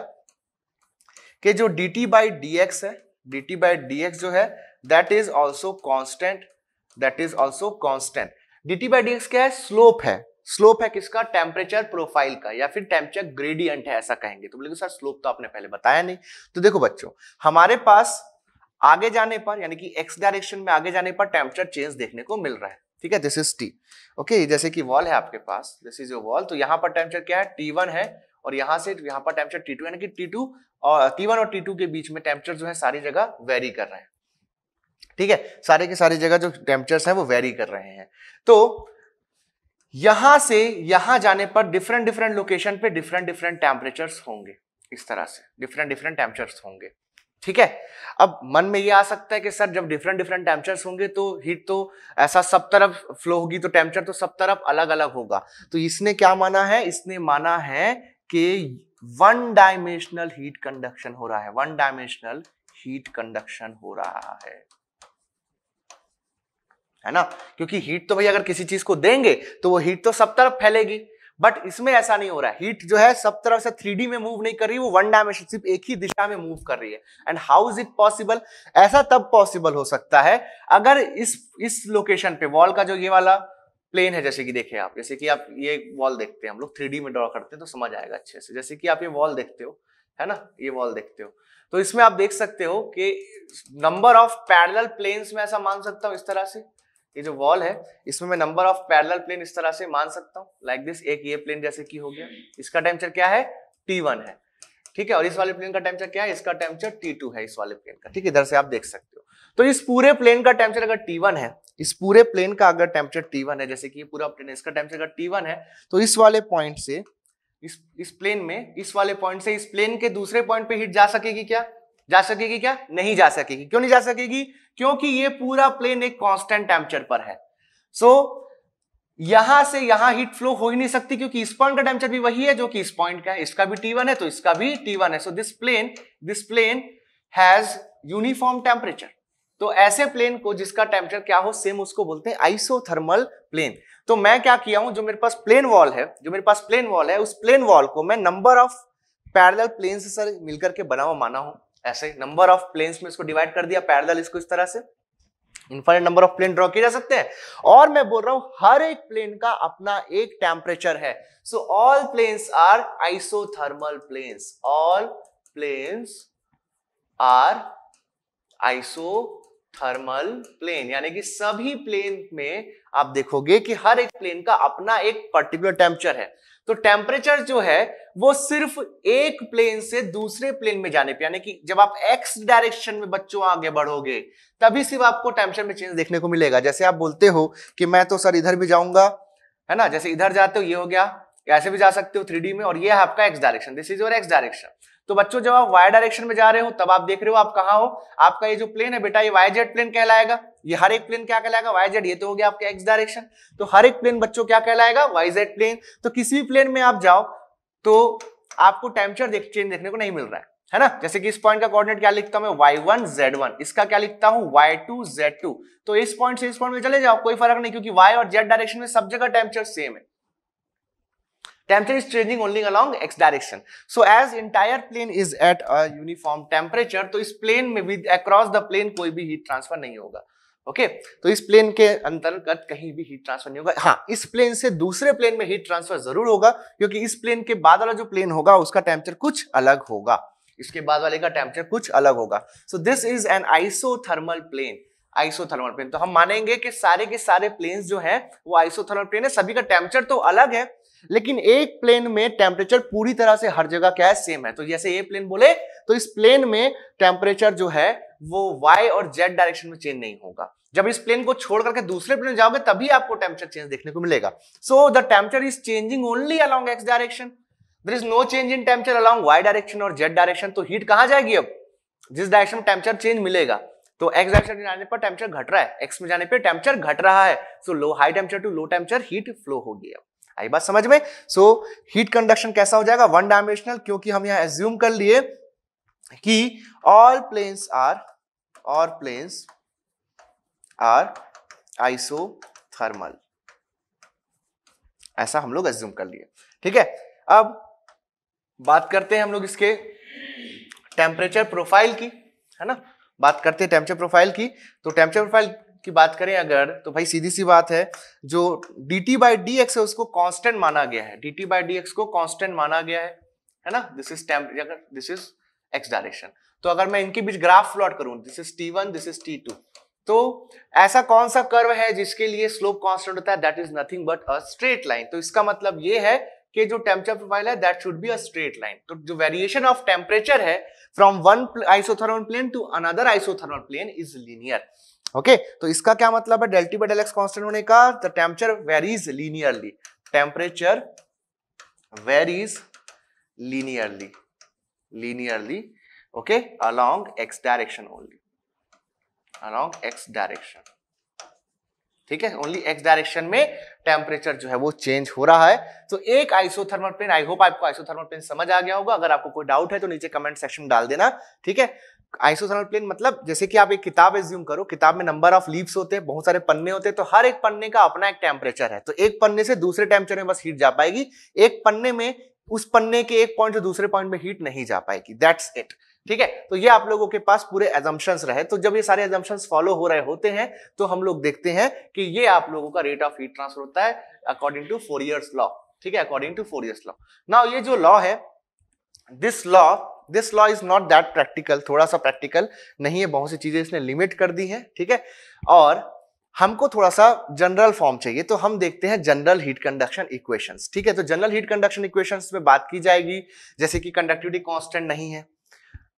कि जो D T by D X है D T by D X जो है that is also constant that is also constant D T by D X क्या है स्लोप है स्लोप है किसका टेम्परेचर प्रोफाइल का या फिर टेम्परेचर ग्रेडियंट है ऐसा कहेंगे तो बोलेंगे सर स्लोप तो आपने पहले बताया नहीं तो देखो बच्चों हमारे पास आगे जाने पर यानी कि एक्स डायरेक्शन में आगे जाने पर टेम्परेचर चेंज देखने को मिल रहा है ठीक है दिस इज टी ओके जैसे कि वॉल है आपके पास दिस इज योर वॉल तो यहाँ पर टेम्परेचर क्या है टी वन है और यहाँ से यहाँ पर टेम्परेचर टी टू यानी कि टी टू और टी वन और टी टू के बीच में टेम्परेचर जो है सारी जगह वेरी कर रहे हैं ठीक है सारे के सारी जगह जो टेम्परेचर्स हैं वो वेरी कर रहे हैं तो यहां से यहां जाने पर डिफरेंट डिफरेंट लोकेशन पे डिफरेंट डिफरेंट टेम्परेचर्स होंगे इस तरह से डिफरेंट डिफरेंट टेम्परेचर्स होंगे ठीक है अब मन में ये आ सकता है कि सर जब डिफरेंट डिफरेंट टेम्परेचर्स होंगे तो हीट तो ऐसा सब तरफ फ्लो होगी तो टेम्परेचर तो सब तरफ अलग अलग होगा तो इसने क्या माना है इसने माना है कि वन डायमेंशनल हीट कंडक्शन हो रहा है वन डायमेंशनल हीट कंडक्शन हो रहा है है ना क्योंकि हीट तो भाई अगर किसी चीज को देंगे तो वो हीट तो सब तरफ फैलेगी बट इसमें ऐसा नहीं हो रहा है हीट जो है सब तरफ से थ्री में मूव नहीं कर रही वो वन डायमेंशन सिर्फ एक ही दिशा में मूव कर रही है and how is it possible ऐसा तब पॉसिबल हो सकता है अगर इस इस लोकेशन पे वॉल का जो ये वाला प्लेन है जैसे कि देखिए आप जैसे कि आप ये वॉल देखते हैं हम लोग थ्री में ड्रॉ करते हैं तो समझ आएगा अच्छे से जैसे कि आप ये वॉल देखते हो है ना ये वॉल देखते हो तो इसमें आप देख सकते हो कि नंबर ऑफ पैरल प्लेन्स में ऐसा मान सकता हूं इस तरह से ये जो वॉल है इसमें मैं नंबर ऑफ पैरल प्लेन इस तरह से मान सकता हूँ लाइक दिस एक ये प्लेन जैसे की हो गया इसका टेम्पचर क्या है टी है ठीक है और इस वाले प्लेन का टेम्पचर क्या है इसका टेम्पचर टी है इस वाले प्लेन का ठीक है इधर से आप देख सकते हो तो इस पूरे प्लेन का टेम्पचर अगर टी है इस पूरे प्लेन का अगर टेम्पचर टी है जैसे कि ये पूरा प्लेन है इसका टेम्पचर अगर टी है तो इस वाले पॉइंट से इस इस प्लेन में इस वाले पॉइंट से इस प्लेन के दूसरे पॉइंट पे हिट जा सकेगी क्या जा सकेगी क्या नहीं जा सकेगी क्यों नहीं जा सकेगी क्योंकि ये पूरा प्लेन एक कांस्टेंट टेम्परेचर पर है सो so, यहां से यहां हीट फ्लो हो ही नहीं सकती क्योंकि इस पॉइंट का टेम्परेचर भी वही है जो कि इस पॉइंट का है इसका भी T1 है तो इसका भी T1 है so this plane this plane has uniform temperature तो ऐसे प्लेन को जिसका टेम्परेचर क्या हो सेम उसको बोलते हैं आइसोथर्मल प्लेन तो मैं क्या किया हूं जो मेरे पास प्लेन वॉल है जो मेरे पास प्लेन वॉल है उस प्लेन वॉल को मैं नंबर ऑफ पैरेलल प्लेन से सर मिलकर के बना हुआ माना हूं ऐसे नंबर ऑफ प्लेन्स में इसको डिवाइड कर दिया पैरल इसको इस तरह से infinite number of plane draw किए जा सकते हैं और मैं बोल रहा हूं हर एक प्लेन का अपना एक टेम्परेचर है so all planes are isothermal planes all planes are isothermal plane यानी कि सभी प्लेन में आप देखोगे कि हर एक प्लेन का अपना एक पर्टिकुलर टेम्परेचर है तो टेम्परेचर जो है वो सिर्फ एक प्लेन से दूसरे प्लेन में जाने पर यानी कि जब आप एक्स डायरेक्शन में बच्चों आगे बढ़ोगे तभी सिर्फ आपको टेम्परेचर में चेंज देखने को मिलेगा जैसे आप बोलते हो कि मैं तो सर इधर भी जाऊंगा है ना जैसे इधर जाते हो ये हो गया ऐसे भी जा सकते हो थ्री में और ये है आपका X direction this is your X direction तो बच्चों जब आप वाई डायरेक्शन में जा रहे हो तब आप देख रहे हो आप कहा हो आपका ये जो प्लेन है बेटा ये वाई जेड प्लेन कहलाएगा ये हर एक प्लेन क्या कहलाएगा वाई जेड ये तो हो गया आपका एक्स डायरेक्शन तो हर एक प्लेन बच्चों क्या कहलाएगा वाई जेड प्लेन तो किसी भी प्लेन में आप जाओ तो आपको टेम्परेचर देख, चेंज देखने को नहीं मिल रहा है है ना जैसे कि इस पॉइंट का कोऑर्डिनेट क्या लिखता हूं मैं y1 z1 इसका क्या लिखता हूं y2 z2 तो इस पॉइंट से इस पॉइंट में चले जाओ कोई फर्क नहीं क्योंकि y और z डायरेक्शन में सब जगह टेम्परेचर सेम है temperature is changing only along x direction so as entire plane is at a uniform temperature तो इस प्लेन में विद अक्रॉस द प्लेन कोई भी हीट ट्रांसफर नहीं होगा ओके तो इस प्लेन के अंतर्गत कहीं भी हीट ट्रांसफर नहीं होगा हाँ इस प्लेन से दूसरे प्लेन में हीट ट्रांसफर जरूर होगा क्योंकि इस प्लेन के बाद वाला जो प्लेन होगा उसका टेम्परेचर कुछ अलग होगा इसके बाद वाले का टेम्परेचर कुछ अलग होगा so this is an isothermal plane isothermal plane तो हम मानेंगे कि सारे के सारे प्लेन जो है वो आइसोथर्मल प्लेन है सभी का टेम्परेचर तो अलग है लेकिन एक प्लेन में टेम्परेचर पूरी तरह से हर जगह क्या है सेम है तो जैसे ये प्लेन बोले तो इस प्लेन में टेम्परेचर जो है वो वाई और जेड डायरेक्शन में चेंज नहीं होगा जब इस प्लेन को छोड़ करके दूसरे प्लेन जाओगे तभी आपको टेम्परेचर चेंज देखने को मिलेगा so the temperature is changing only along X direction there is no change in temperature along Y direction और जेड डायरेक्शन तो हीट कहां जाएगी अब जिस डायरेक्शन में टेम्परेचर चेंज मिलेगा तो एक्स डायरेक्शन में जाने पर टेम्परेचर घट रहा है एक्स में जाने पर टेम्परेचर घट रहा है so low high temperature to low temperature heat flow होगी अब आई बात समझ में सो हीट कंडक्शन कैसा हो जाएगा वन डायमेंशनल क्योंकि हम यहां एज्यूम कर लिए कि all planes are all planes are isothermal ऐसा हम लोग एज्यूम कर लिए ठीक है अब बात करते हैं हम लोग इसके टेम्परेचर प्रोफाइल की है ना बात करते हैं टेम्परेचर प्रोफाइल की तो टेम्परेचर प्रोफाइल की बात करें अगर तो भाई सीधी सी बात है जो D T by D X है उसको कांस्टेंट माना गया है D T by D X को कांस्टेंट माना गया है है ना this is temperature this is X direction तो अगर मैं इनके बीच ग्राफ प्लॉट करूं this is T one this is T two तो ऐसा कौन सा कर्व है जिसके लिए स्लोप कॉन्स्टेंट होता है that is nothing but a straight line तो इसका मतलब ये है कि जो टेम्परेचर प्रोफाइल है that should be a straight line तो जो वेरिएशन ऑफ टेम्परेचर है from one isothermal plane to another isothermal plane is linear okay तो इसका क्या मतलब है del T by del X constant होने का the temperature varies linearly temperature varies linearly linearly okay along x direction only along x direction ठीक है only X direction में टेम्परेचर जो है वो चेंज हो रहा है तो एक आइसोथर्मल प्लेन आई होप आपको आइसोथर्मल प्लेन समझ आ गया होगा अगर आपको कोई डाउट है तो नीचे कमेंट सेक्शन में डाल देना ठीक है आइसोथर्मल प्लेन मतलब जैसे कि आप एक किताब एज्यूम करो किताब में नंबर ऑफ लीव्स होते हैं बहुत सारे पन्ने होते हैं तो हर एक पन्ने का अपना एक टेम्परेचर है तो एक पन्ने से दूसरे टेम्परेचर में बस हीट जा पाएगी एक पन्ने में उस पन्ने के एक पॉइंट से दूसरे पॉइंट में हीट नहीं जा पाएगी दैट्स इट ठीक है तो ये आप लोगों के पास पूरे एजम्पन्स रहे तो जब ये सारे एजम्पन्स फॉलो हो रहे होते हैं तो हम लोग देखते हैं कि ये आप लोगों का रेट ऑफ हीट ट्रांसफर होता है according to Fourier's law ठीक है according to Fourier's law now ये जो लॉ है this law this law is not that practical थोड़ा सा प्रैक्टिकल नहीं है बहुत सी चीजें इसने लिमिट कर दी है ठीक है और हमको थोड़ा सा जनरल फॉर्म चाहिए तो हम देखते हैं जनरल हीट कंडक्शन इक्वेशंस ठीक है तो जनरल हीट कंडक्शन इक्वेशंस में बात की जाएगी जैसे कि कंडक्टिविटी कांस्टेंट नहीं है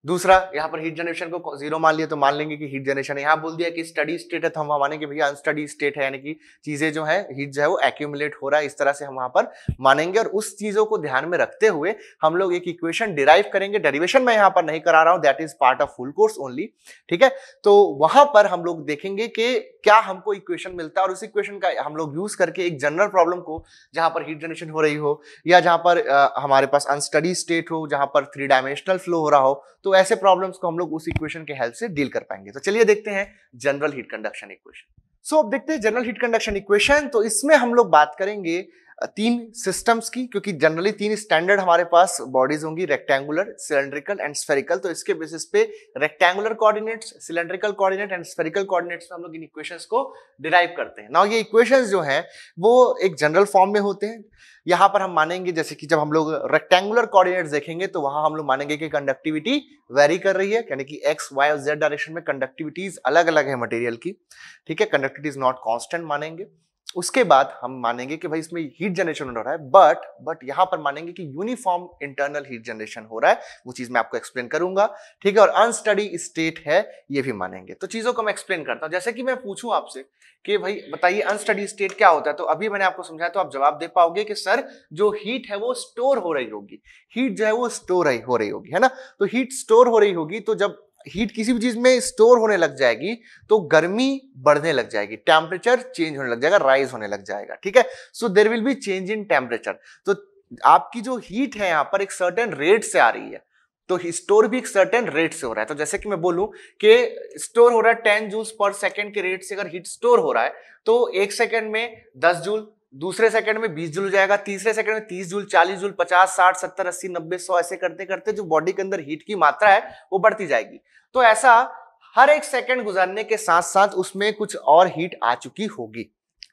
दूसरा यहाँ पर हीट जनरेशन को जीरो मान लिया तो मान लेंगे कि हीट जनरेशन यहाँ बोल दिया कि स्टडी स्टेट है तो हम मानेंगे भैया अनस्टडी स्टेट है यानी कि चीजें जो है हीट जो है वो एक्यूमुलेट हो रहा है इस तरह से हम वहां पर मानेंगे और उस चीजों को ध्यान में रखते हुए हम लोग एक इक्वेशन डिराइव करेंगे डेरिवेशन मैं यहाँ पर नहीं करा रहा हूँ that is part of full course only ठीक है तो वहां पर हम लोग देखेंगे कि क्या हमको इक्वेशन मिलता है और उस इक्वेशन का हम लोग यूज करके एक जनरल प्रॉब्लम को जहां पर हीट जनरेशन हो रही हो या जहां पर हमारे पास अनस्टडी स्टेट हो जहां पर थ्री डायमेंशनल फ्लो हो रहा हो तो ऐसे प्रॉब्लम्स को हम लोग उस इक्वेशन के हेल्प से डील कर पाएंगे तो चलिए देखते हैं general heat conduction equation so अब देखते हैं जनरल हीट कंडक्शन इक्वेशन तो इसमें हम लोग बात करेंगे तीन सिस्टम्स की क्योंकि जनरली तीन स्टैंडर्ड हमारे पास बॉडीज होंगी रेक्टेंगुलर सिलेंड्रिकल एंड स्फेरिकल तो इसके बेसिस पे rectangular coordinates cylindrical coordinate and spherical coordinates में हम लोग इन इक्वेशंस को डिराइव करते हैं नाउ ये इक्वेशंस जो हैं वो एक जनरल फॉर्म में होते हैं यहाँ पर हम मानेंगे जैसे कि जब हम लोग रेक्टेंगुलर कोऑर्डिनेट्स देखेंगे तो वहां हम लोग मानेंगे कि कंडक्टिविटी वेरी कर रही है यानी कि एक्स वाई और जेड डायरेक्शन में कंडक्टिविटीज अलग अलग है मटेरियल की ठीक है कंडक्टिविटी इज नॉट कॉन्स्टेंट मानेंगे उसके बाद हम मानेंगे कि भाई इसमें हीट जनरेशन हो रहा है बट बट यहां पर मानेंगे कि यूनिफॉर्म इंटरनल हीट जनरेशन हो रहा है वो चीज मैं आपको एक्सप्लेन करूंगा ठीक है और अनस्टडी स्टेट है ये भी मानेंगे तो चीजों को मैं एक्सप्लेन करता हूं जैसे कि मैं पूछूं आपसे कि भाई बताइए अनस्टडी स्टेट क्या होता है तो अभी मैंने आपको समझाया तो आप जवाब दे पाओगे कि सर जो हीट है वो स्टोर हो रही होगी हीट जो है वो स्टोर हो रही होगी है ना तो हीट स्टोर हो रही होगी तो जब हीट किसी भी चीज़ में स्टोर होने लग जाएगी तो गर्मी बढ़ने लग जाएगी टेम्परेचर चेंज होने लग जाएगा राइज होने लग जाएगा ठीक है so there will be change in temperature तो आपकी जो हीट है यहां पर एक सर्टेन रेट से आ रही है तो स्टोर भी एक सर्टेन रेट से हो रहा है तो जैसे कि मैं बोलूं कि स्टोर हो रहा है टेन जूल पर सेकेंड के रेट से अगर हीट स्टोर हो रहा है तो एक सेकेंड में दस जूल दूसरे सेकंड में 20 जूल जाएगा तीसरे सेकंड में 30 जूल 40 जूल 50 60 70 80 90 100 ऐसे करते करते जो बॉडी के अंदर हीट की मात्रा है वो बढ़ती जाएगी तो ऐसा हर एक सेकंड गुजारने के साथ साथ उसमें कुछ और हीट आ चुकी होगी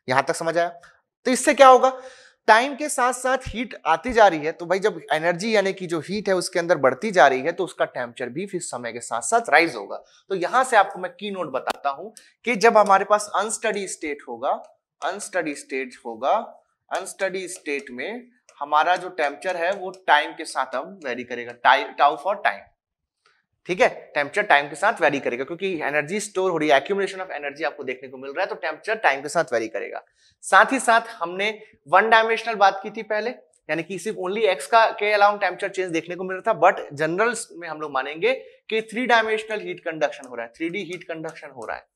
यहां तक समझ आया तो इससे क्या होगा टाइम के साथ साथ हीट आती जा रही है तो भाई जब एनर्जी यानी कि जो हीट है उसके अंदर बढ़ती जा रही है तो उसका टेम्परेचर भी फिर समय के साथ साथ राइज होगा तो यहां से आपको मैं की नोट बताता हूं कि जब हमारे पास अनस्टडी स्टेट होगा अनस्टडी स्टेट होगा अनस्टडी स्टेट में हमारा जो टेम्परेचर है वो टाइम के साथ अब वेरी करेगा टाउ फॉर टाइम ठीक है टेम्परेचर टाइम के साथ वेरी करेगा क्योंकि एनर्जी स्टोर हो रही है एक्यूमुलेशन ऑफ एनर्जी आपको देखने को मिल रहा है तो टेम्परेचर टाइम के साथ वेरी करेगा साथ ही साथ हमने वन डायमेंशनल बात की थी पहले यानी कि सिर्फ ओनली एक्स का के अलाउंग टेम्परेचर चेंज देखने को मिल रहा था बट जनरल में हम लोग मानेंगे कि थ्री डायमेंशनल हीट कंडक्शन हो रहा है थ्री हीट कंडक्शन हो रहा है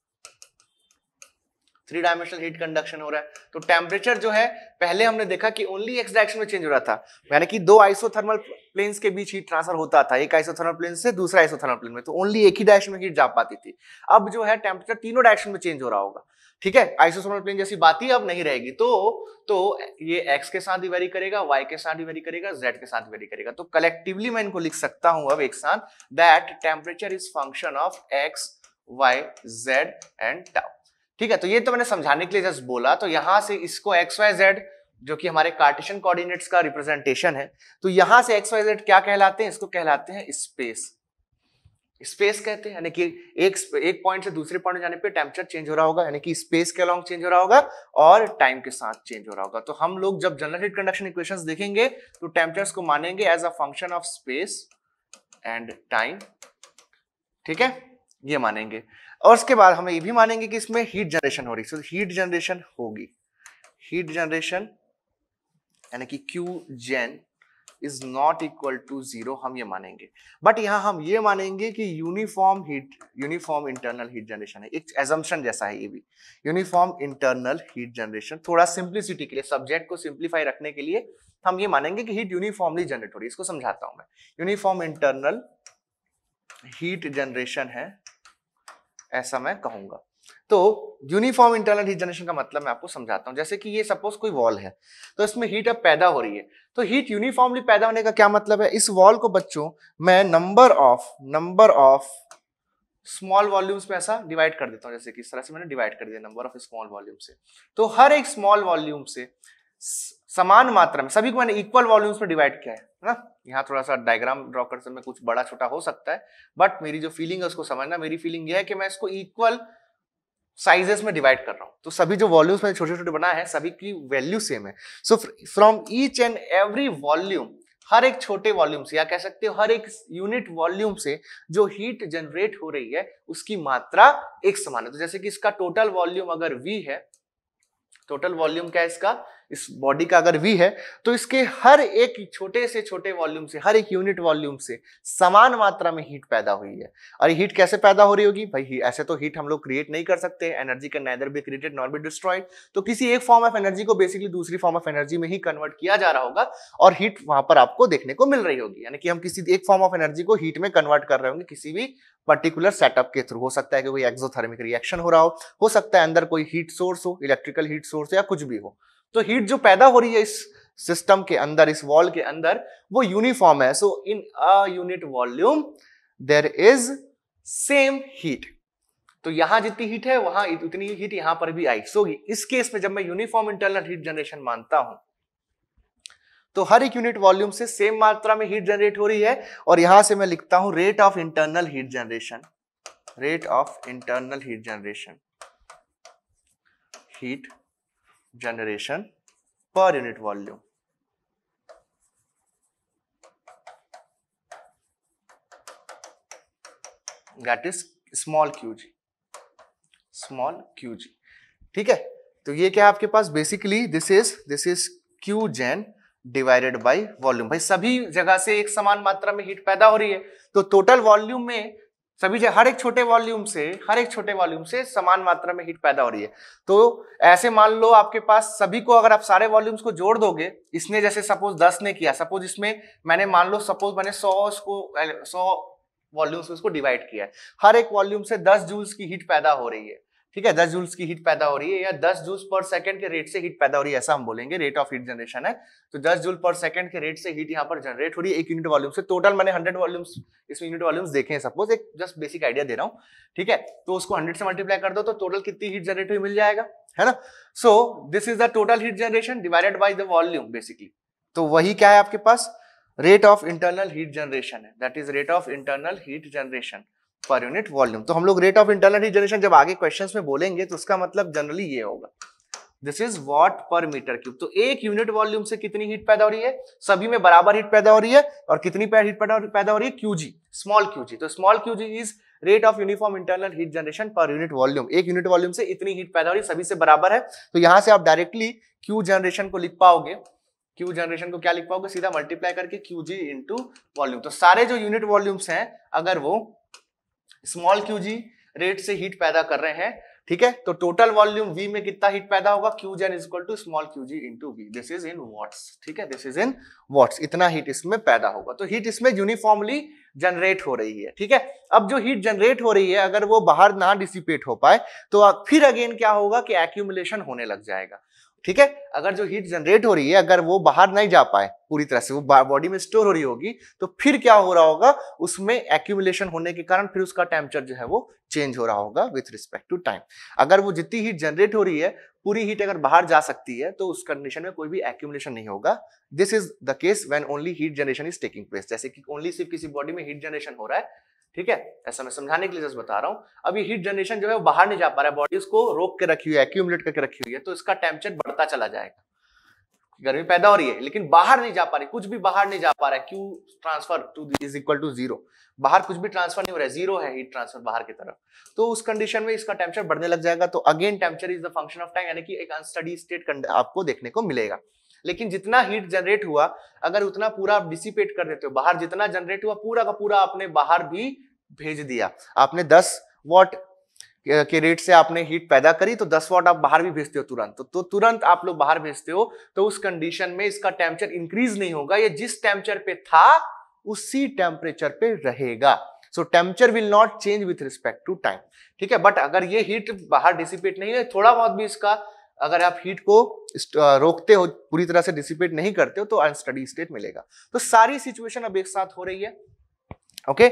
थ्री डायमेंशनल हीट कंडक्शन हो रहा है तो टेम्परेचर जो है पहले हमने देखा कि ओनली एक्स डायरेक्शन में चेंज हो रहा था यानी कि दो आइसोथर्मल प्लेन्स के बीच हीट ट्रांसफर होता था एक आइसोथर्मल प्लेन से दूसरा आइसोथर्मल प्लेन में तो ओनली एक ही डायरेक्शन में हीट जा पाती थी अब जो है टेम्परेचर तीनों डायरेक्शन में चेंज हो रहा होगा ठीक है आइसोथर्मल प्लेन जैसी बात ही अब नहीं रहेगी तो तो ये एक्स के साथ वेरी करेगा वाई के साथ वेरी करेगा जेड के साथ वेरी करेगा तो कलेक्टिवली मैं इनको लिख सकता हूं अब एक साथ that temperature is function of X Y Z and tau ठीक है तो ये तो मैंने समझाने के लिए जस्ट बोला तो यहां से इसको एक्स वाई जेड जो कि हमारे कार्टेशियन कोऑर्डिनेट्स का रिप्रेजेंटेशन है तो यहां से एक्स वाई जेड क्या कहलाते हैं इसको कहलाते हैं स्पेस स्पेस कहते हैं यानी कि एक एक पॉइंट से दूसरे पॉइंट जाने पे टेम्परेचर चेंज हो रहा होगा यानी कि स्पेस के अलॉन्ग चेंज हो रहा होगा और टाइम के साथ चेंज हो रहा होगा तो हम लोग जब जनरल हीट कंडक्शन इक्वेशंस देखेंगे तो टेम्परेचर्स को मानेंगे as a function of space and time ठीक है ये मानेंगे और उसके बाद हम ये भी मानेंगे कि इसमें हीट जनरेशन हो रही है हीट जनरेशन होगी हीट जनरेशन यानी कि Q gen is not equal to zero हम ये मानेंगे बट यहाँ हम ये मानेंगे कि uniform heat uniform internal heat generation है एक एजम्पन जैसा है ये भी यूनिफॉर्म इंटरनल हीट जनरेशन थोड़ा सिंप्लिसिटी के लिए सब्जेक्ट को सिंप्लीफाई रखने के लिए हम ये मानेंगे कि हीट यूनिफॉर्मली जनरेट हो रही है इसको समझाता हूं मैं यूनिफॉर्म इंटरनल हीट जनरेशन है ऐसा मैं कहूंगा तो यूनिफॉर्म इंटरनल हीट जनरेशन का मतलब मैं आपको समझाता हूं जैसे कि ये सपोज कोई वॉल है तो इसमें हीट अब पैदा हो रही है तो हीट यूनिफॉर्मली पैदा होने का क्या मतलब है इस वॉल को बच्चों मैं number of number of small volumes में ऐसा डिवाइड कर देता हूं जैसे कि इस तरह से मैंने डिवाइड कर दिया नंबर ऑफ स्मॉल वॉल्यूम से तो हर एक स्मॉल वॉल्यूम से समान मात्रा में सभी को मैंने इक्वल वॉल्यूम्स में डिवाइड किया है ना यहाँ थोड़ा सा डायग्राम ड्रॉ कर समय कुछ बड़ा छोटा हो सकता है बट मेरी जो फीलिंग है उसको समझना मेरी फीलिंग यह है कि मैं इसको इक्वल साइजेस में डिवाइड कर रहा हूँ तो सभी जो वॉल्यूम्स मैंने छोटे छोटे बनाए हैं सभी की वैल्यू सेम है so from each and every volume हर एक छोटे वॉल्यूम से या कह सकते हो हर एक यूनिट वॉल्यूम से जो हीट जनरेट हो रही है उसकी मात्रा एक समान है तो जैसे कि इसका टोटल वॉल्यूम अगर वी है टोटल वॉल्यूम क्या है इसका इस बॉडी का अगर वी है तो इसके हर एक छोटे से छोटे वॉल्यूम से हर एक यूनिट वॉल्यूम से समान मात्रा में हीट पैदा हुई है और हीट कैसे पैदा हो रही होगी भाई ऐसे तो हीट हम लोग क्रिएट नहीं कर सकते एनर्जी का नैदर भी क्रिएटेड नॉट भी डिस्ट्रॉयड तो किसी एक फॉर्म ऑफ एनर्जी को बेसिकली दूसरी फॉर्म ऑफ एनर्जी में ही कन्वर्ट किया जा रहा होगा और हीट वहां पर आपको देखने को मिल रही होगी यानी कि हम किसी एक फॉर्म ऑफ एनर्जी को हीट में कन्वर्ट कर रहे होंगे किसी भी पर्टिकुलर सेटअप के थ्रू हो सकता है कि कोई एक्सोथर्मिक रिएक्शन हो रहा हो हो सकता है अंदर कोई हीट सोर्स हो इलेक्ट्रिकल हीट सोर्स या कुछ भी हो तो हीट जो पैदा हो रही है इस सिस्टम के अंदर इस वॉल के अंदर वो यूनिफॉर्म है so in unit volume there is same heat तो यहां जितनी हीट है वहां उतनी हीट यहां पर भी आई सो इस केस में जब मैं यूनिफॉर्म इंटरनल हीट जनरेशन मानता हूं तो हर एक यूनिट वॉल्यूम से सेम मात्रा में हीट जनरेट हो रही है और यहां से मैं लिखता हूं rate of internal heat generation rate of internal heat generation heat generation per unit volume. That is small QG, small QG. ठीक है तो ये क्या है आपके पास basically this is this is Q gen divided by volume भाई सभी जगह से एक समान मात्रा में हीट पैदा हो रही है तो टोटल वॉल्यूम में सभी जो हर एक छोटे वॉल्यूम से हर एक छोटे वॉल्यूम से समान मात्रा में हीट पैदा हो रही है तो ऐसे मान लो आपके पास सभी को अगर आप सारे वॉल्यूम्स को जोड़ दोगे इसने जैसे सपोज दस ने किया सपोज इसमें मैंने मान लो सपोज मैंने सौ उसको सौ वॉल्यूम्स उसको डिवाइड किया है हर एक वॉल्यूम से दस जूल्स की हीट पैदा हो रही है ठीक है दस जूल्स की हीट पैदा हो रही है या दस जूल्स पर सेकंड के रेट से हीट पैदा हो रही है ऐसा हम बोलेंगे रेट ऑफ हीट जनरेशन है तो दस जूल पर सेकंड के रेट से हीट यहाँ पर जनरेट हो रही है एक यूनिट वॉल्यूम से टोटल मैंने हंड्रेड वॉल्यूम्स इसमें यूनिट वॉल्यूम्स देखे हैं सपोज एक जस्ट बेसिक आइडिया दे रहा हूँ ठीक है तो उसको हंड्रेड से मल्टीप्लाई कर दो तो टोटल कितनी हीट जनरेट हुई मिल जाएगा है ना so this is the total heat generation divided by the volume basically तो वही क्या है आपके पास rate of internal heat generation है that is rate of internal heat generation per unit volume तो हम लोग rate of internal heat generation जब आगे क्वेश्चंस में बोलेंगे तो उसका मतलब जनरली ये होगा this is watt per metre cube तो एक यूनिट वॉल्यूम से कितनी हीट पैदा हो रही है सभी में बराबर हीट पैदा हो रही है और कितनी हीट पैदा हो रही है क्यूजी स्मॉल क्यूजी तो small Q G is rate of uniform internal heat generation per unit volume एक यूनिट वॉल्यूम से इतनी हीट पैदा हो रही है सभी से बराबर है तो यहां से आप डायरेक्टली क्यू जनरेशन को लिख पाओगे क्यू जनरेशन को क्या लिख पाओगे सीधा मल्टीप्लाई करके क्यू जी इंटू वॉल्यूम तो सारे जो यूनिट वॉल्यूम्स हैं अगर वो स्मॉल क्यू जी रेट से हीट पैदा कर रहे हैं ठीक है तो टोटल वॉल्यूम वी में कितना हीट पैदा होगा Q gen is equal to small Q G into V this is in watts ठीक है दिस इज इन वॉट्स इतना हीट इसमें पैदा होगा तो हीट इसमें यूनिफॉर्मली जनरेट हो रही है ठीक है अब जो हीट जनरेट हो रही है अगर वो बाहर ना डिसिपेट हो पाए तो फिर अगेन क्या होगा कि एक्यूमुलेशन होने लग जाएगा ठीक है अगर जो हीट जनरेट हो रही है अगर वो बाहर नहीं जा पाए पूरी तरह से वो बॉडी में स्टोर हो रही होगी तो फिर क्या हो रहा होगा उसमें एक्यूमुलेशन होने के कारण फिर उसका टेम्परेचर जो है वो चेंज हो रहा होगा विथ रिस्पेक्ट टू टाइम अगर वो जितनी हीट जनरेट हो रही है पूरी हीट अगर बाहर जा सकती है तो उस कंडीशन में कोई भी एक्यूमुलेशन नहीं होगा this is the case when only heat generation is taking place जैसे कि ओनली सिर्फ किसी बॉडी में हीट जनरेशन हो रहा है ठीक है ऐसा मैं समझाने के लिए जस्ट बता रहा हूँ अब ये हीट जनरेशन जो है बाहर नहीं जा पा रहा है बॉडी उसको रोक के रखी हुई है एक्यूमुलेट करके रखी हुई है तो इसका टेम्परेचर बढ़ता चला जाएगा गर्मी पैदा हो रही है लेकिन बाहर नहीं जा पा रही कुछ भी बाहर नहीं जा पा रहा है Q transfer to is equal to zero बाहर कुछ भी ट्रांसफर नहीं हो रहा है जीरो है हीट ट्रांसफर बाहर की तरफ तो उस कंडीशन में इसका टेम्परेचर बढ़ने लग जाएगा तो again temperature is the function of time यानी कि एक अनस्टडी स्टेट आपको देखने को मिलेगा लेकिन जितना हीट जनरेट हुआ अगर उतना पूरा आप डिसिपेट कर देते हो बाहर जितना जनरेट हुआ पूरा का पूरा आपने बाहर भी भेज दिया आपने 10 वॉट के रेट से आपने हीट पैदा करी तो 10 वॉट आप बाहर भी भेजते हो तुरंत तो, तो तुरंत आप लोग बाहर भेजते हो तो उस कंडीशन में इसका टेम्परेचर इंक्रीज नहीं होगा ये जिस टेम्परेचर पे था उसी टेम्परेचर पे रहेगा so temperature will not change with respect to time ठीक है बट अगर ये हीट बाहर डिसिपेट नहीं है थोड़ा बहुत भी इसका अगर आप हीट को रोकते हो पूरी तरह से डिसिपेट नहीं करते हो तो अनस्टडी स्टेट मिलेगा तो सारी सिचुएशन अब एक साथ हो रही है ओके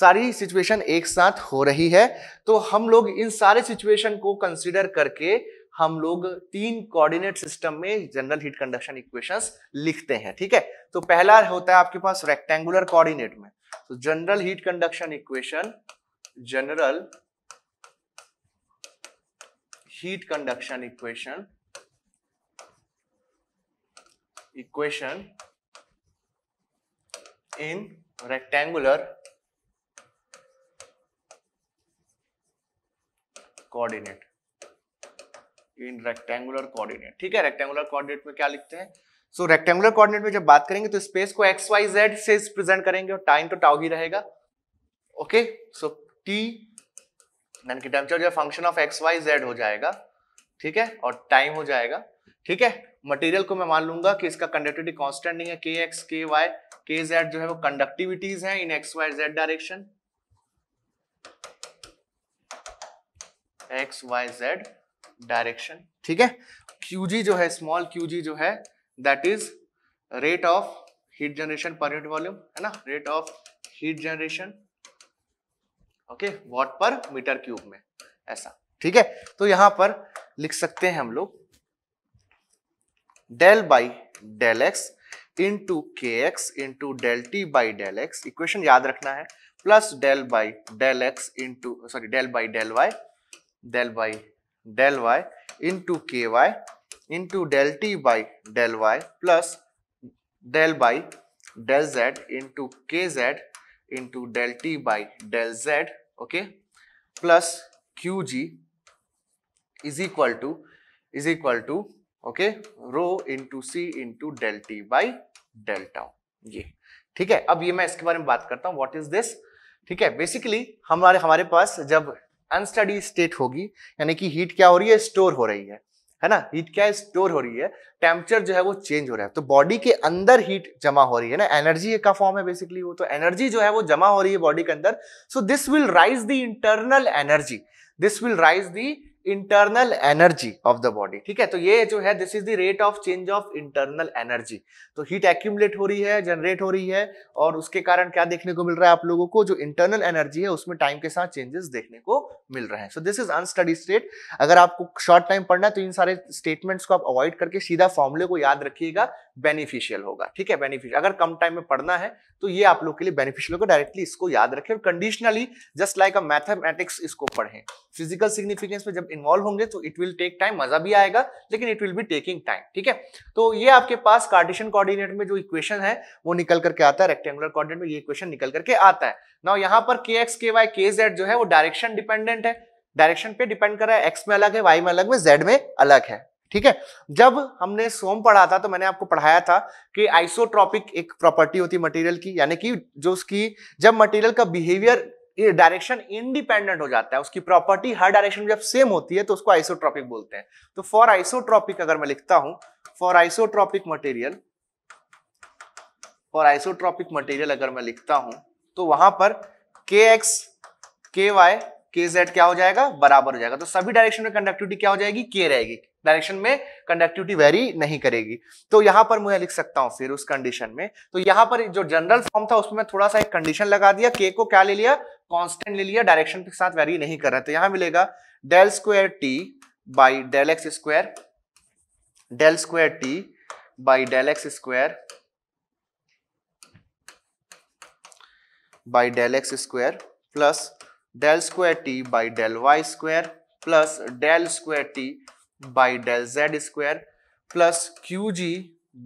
सारी सिचुएशन एक साथ हो रही है तो हम लोग इन सारे सिचुएशन को कंसिडर करके हम लोग तीन कोऑर्डिनेट सिस्टम में जनरल हीट कंडक्शन इक्वेशंस लिखते हैं ठीक है तो पहला होता है आपके पास रेक्टेंगुलर कोऑर्डिनेट में तो general heat conduction equation general heat conduction equation equation in rectangular coordinate in rectangular coordinate ठीक है रेक्टेंगुलर कोऑर्डिनेट में क्या लिखते हैं सो रेक्टेंगुलर कोऑर्डिनेट में जब बात करेंगे तो स्पेस को एक्स वाई जेड से प्रेजेंट करेंगे और टाइम तो टाउ ही रहेगा ओके सो टी यानी कि टेम्परेचर जो है function of X Y Z हो जाएगा ठीक है और टाइम हो जाएगा ठीक है मटेरियल को मैं मान लूंगा कि इसका कंडक्टिविटी कांस्टेंट नहीं है के एक्स के वाई के जेड जो है वो कंडक्टिविटीज हैं in X Y Z direction X Y Z direction ठीक है क्यूजी जो है स्मॉल क्यूजी जो है that is rate of heat generation per unit volume है ना rate of heat generation okay watt per metre cube में ऐसा ठीक है तो यहां पर लिख सकते हैं हम लोग del by del x into k x into del T by del x equation याद रखना है plus del by del x into sorry del by del y del by del y into k y into del T by del y plus del by del z into k z into del T by del z okay plus q g is equal to is equal to okay row to c into del T by delta ये ठीक है अब ये मैं इसके बारे में बात करता हूँ व्हाट इज दिस ठीक है बेसिकली हमारे हमारे पास जब अनस्टडी स्टेट होगी यानी कि हीट क्या हो रही है स्टोर हो रही है है ना हीट क्या स्टोर हो रही है टेम्परेचर जो है वो चेंज हो रहा है तो बॉडी के अंदर हीट जमा हो रही है ना एनर्जी का फॉर्म है बेसिकली वो तो एनर्जी जो है वो जमा हो रही है बॉडी के अंदर so this will raise the internal energy this will raise the internal energy of the body ठीक है तो ये जो है this is the rate of change of internal energy तो हीट एक्यूमलेट हो रही है जनरेट हो रही है और उसके कारण क्या देखने को मिल रहा है आप लोगों को जो इंटरनल एनर्जी है उसमें टाइम के साथ चेंजेस देखने को मिल रहे हैं so this is unsteady state अगर आपको शॉर्ट टाइम पढ़ना है तो इन सारे स्टेटमेंट्स को आप अवॉइड करके सीधा फॉर्मुले को याद रखिएगा बेनिफिशियल होगा ठीक है बेनिफिशियल अगर कम टाइम में पढ़ना है तो ये आप लोग के लिए बेनिफिशियल होगा डायरेक्टली इसको याद रखें और conditionally just like a mathematics इसको पढ़ें फिजिकल सिग्निफिकेंस में जब इन्वॉल्व होंगे तो इट विल टेक टाइम मजा भी आएगा लेकिन it will be taking time ठीक है तो ये आपके पास कार्डिशन कॉर्डिनेट में जो इक्वेशन है वो निकल करके आता है रेक्टेंगुलर कॉर्डिनेट में ये इक्वेशन निकल करके आता है ना यहाँ पर के एक्स के वाई के जेड जो है वो डायरेक्शन डिपेंडेंट है डायरेक्शन पे डिपेंड कर रहा है एक्स में अलग है वाई में अलग में जेड में अलग है ठीक है जब हमने सोम पढ़ा था तो मैंने आपको पढ़ाया था कि आइसोट्रॉपिक एक प्रॉपर्टी होती है मटेरियल की यानी कि जो उसकी जब मटेरियल का बिहेवियर डायरेक्शन इंडिपेंडेंट हो जाता है उसकी प्रॉपर्टी हर डायरेक्शन में जब सेम होती है तो उसको आइसोट्रॉपिक बोलते हैं तो फॉर आइसोट्रॉपिक अगर मैं लिखता हूं for isotropic material for isotropic material अगर मैं लिखता हूं तो वहां पर के एक्स के वाई के जेड क्या हो जाएगा बराबर हो जाएगा तो सभी डायरेक्शन में कंडक्टिविटी क्या हो जाएगी के रहेगी डायरेक्शन में कंडक्टिविटी वेरी नहीं करेगी तो यहां पर मैं लिख सकता हूं फिर उस कंडीशन में तो यहां पर जो जनरल फॉर्म था उसमें थोड़ा सा एक कंडीशन लगा दिया के को क्या ले लिया कांस्टेंट ले लिया डायरेक्शन के साथ वेरी नहीं कर रहा तो यहां मिलेगा del square T by del x square del square T by del x square by del x square plus del square T by del y square plus del square T by del z square plus qg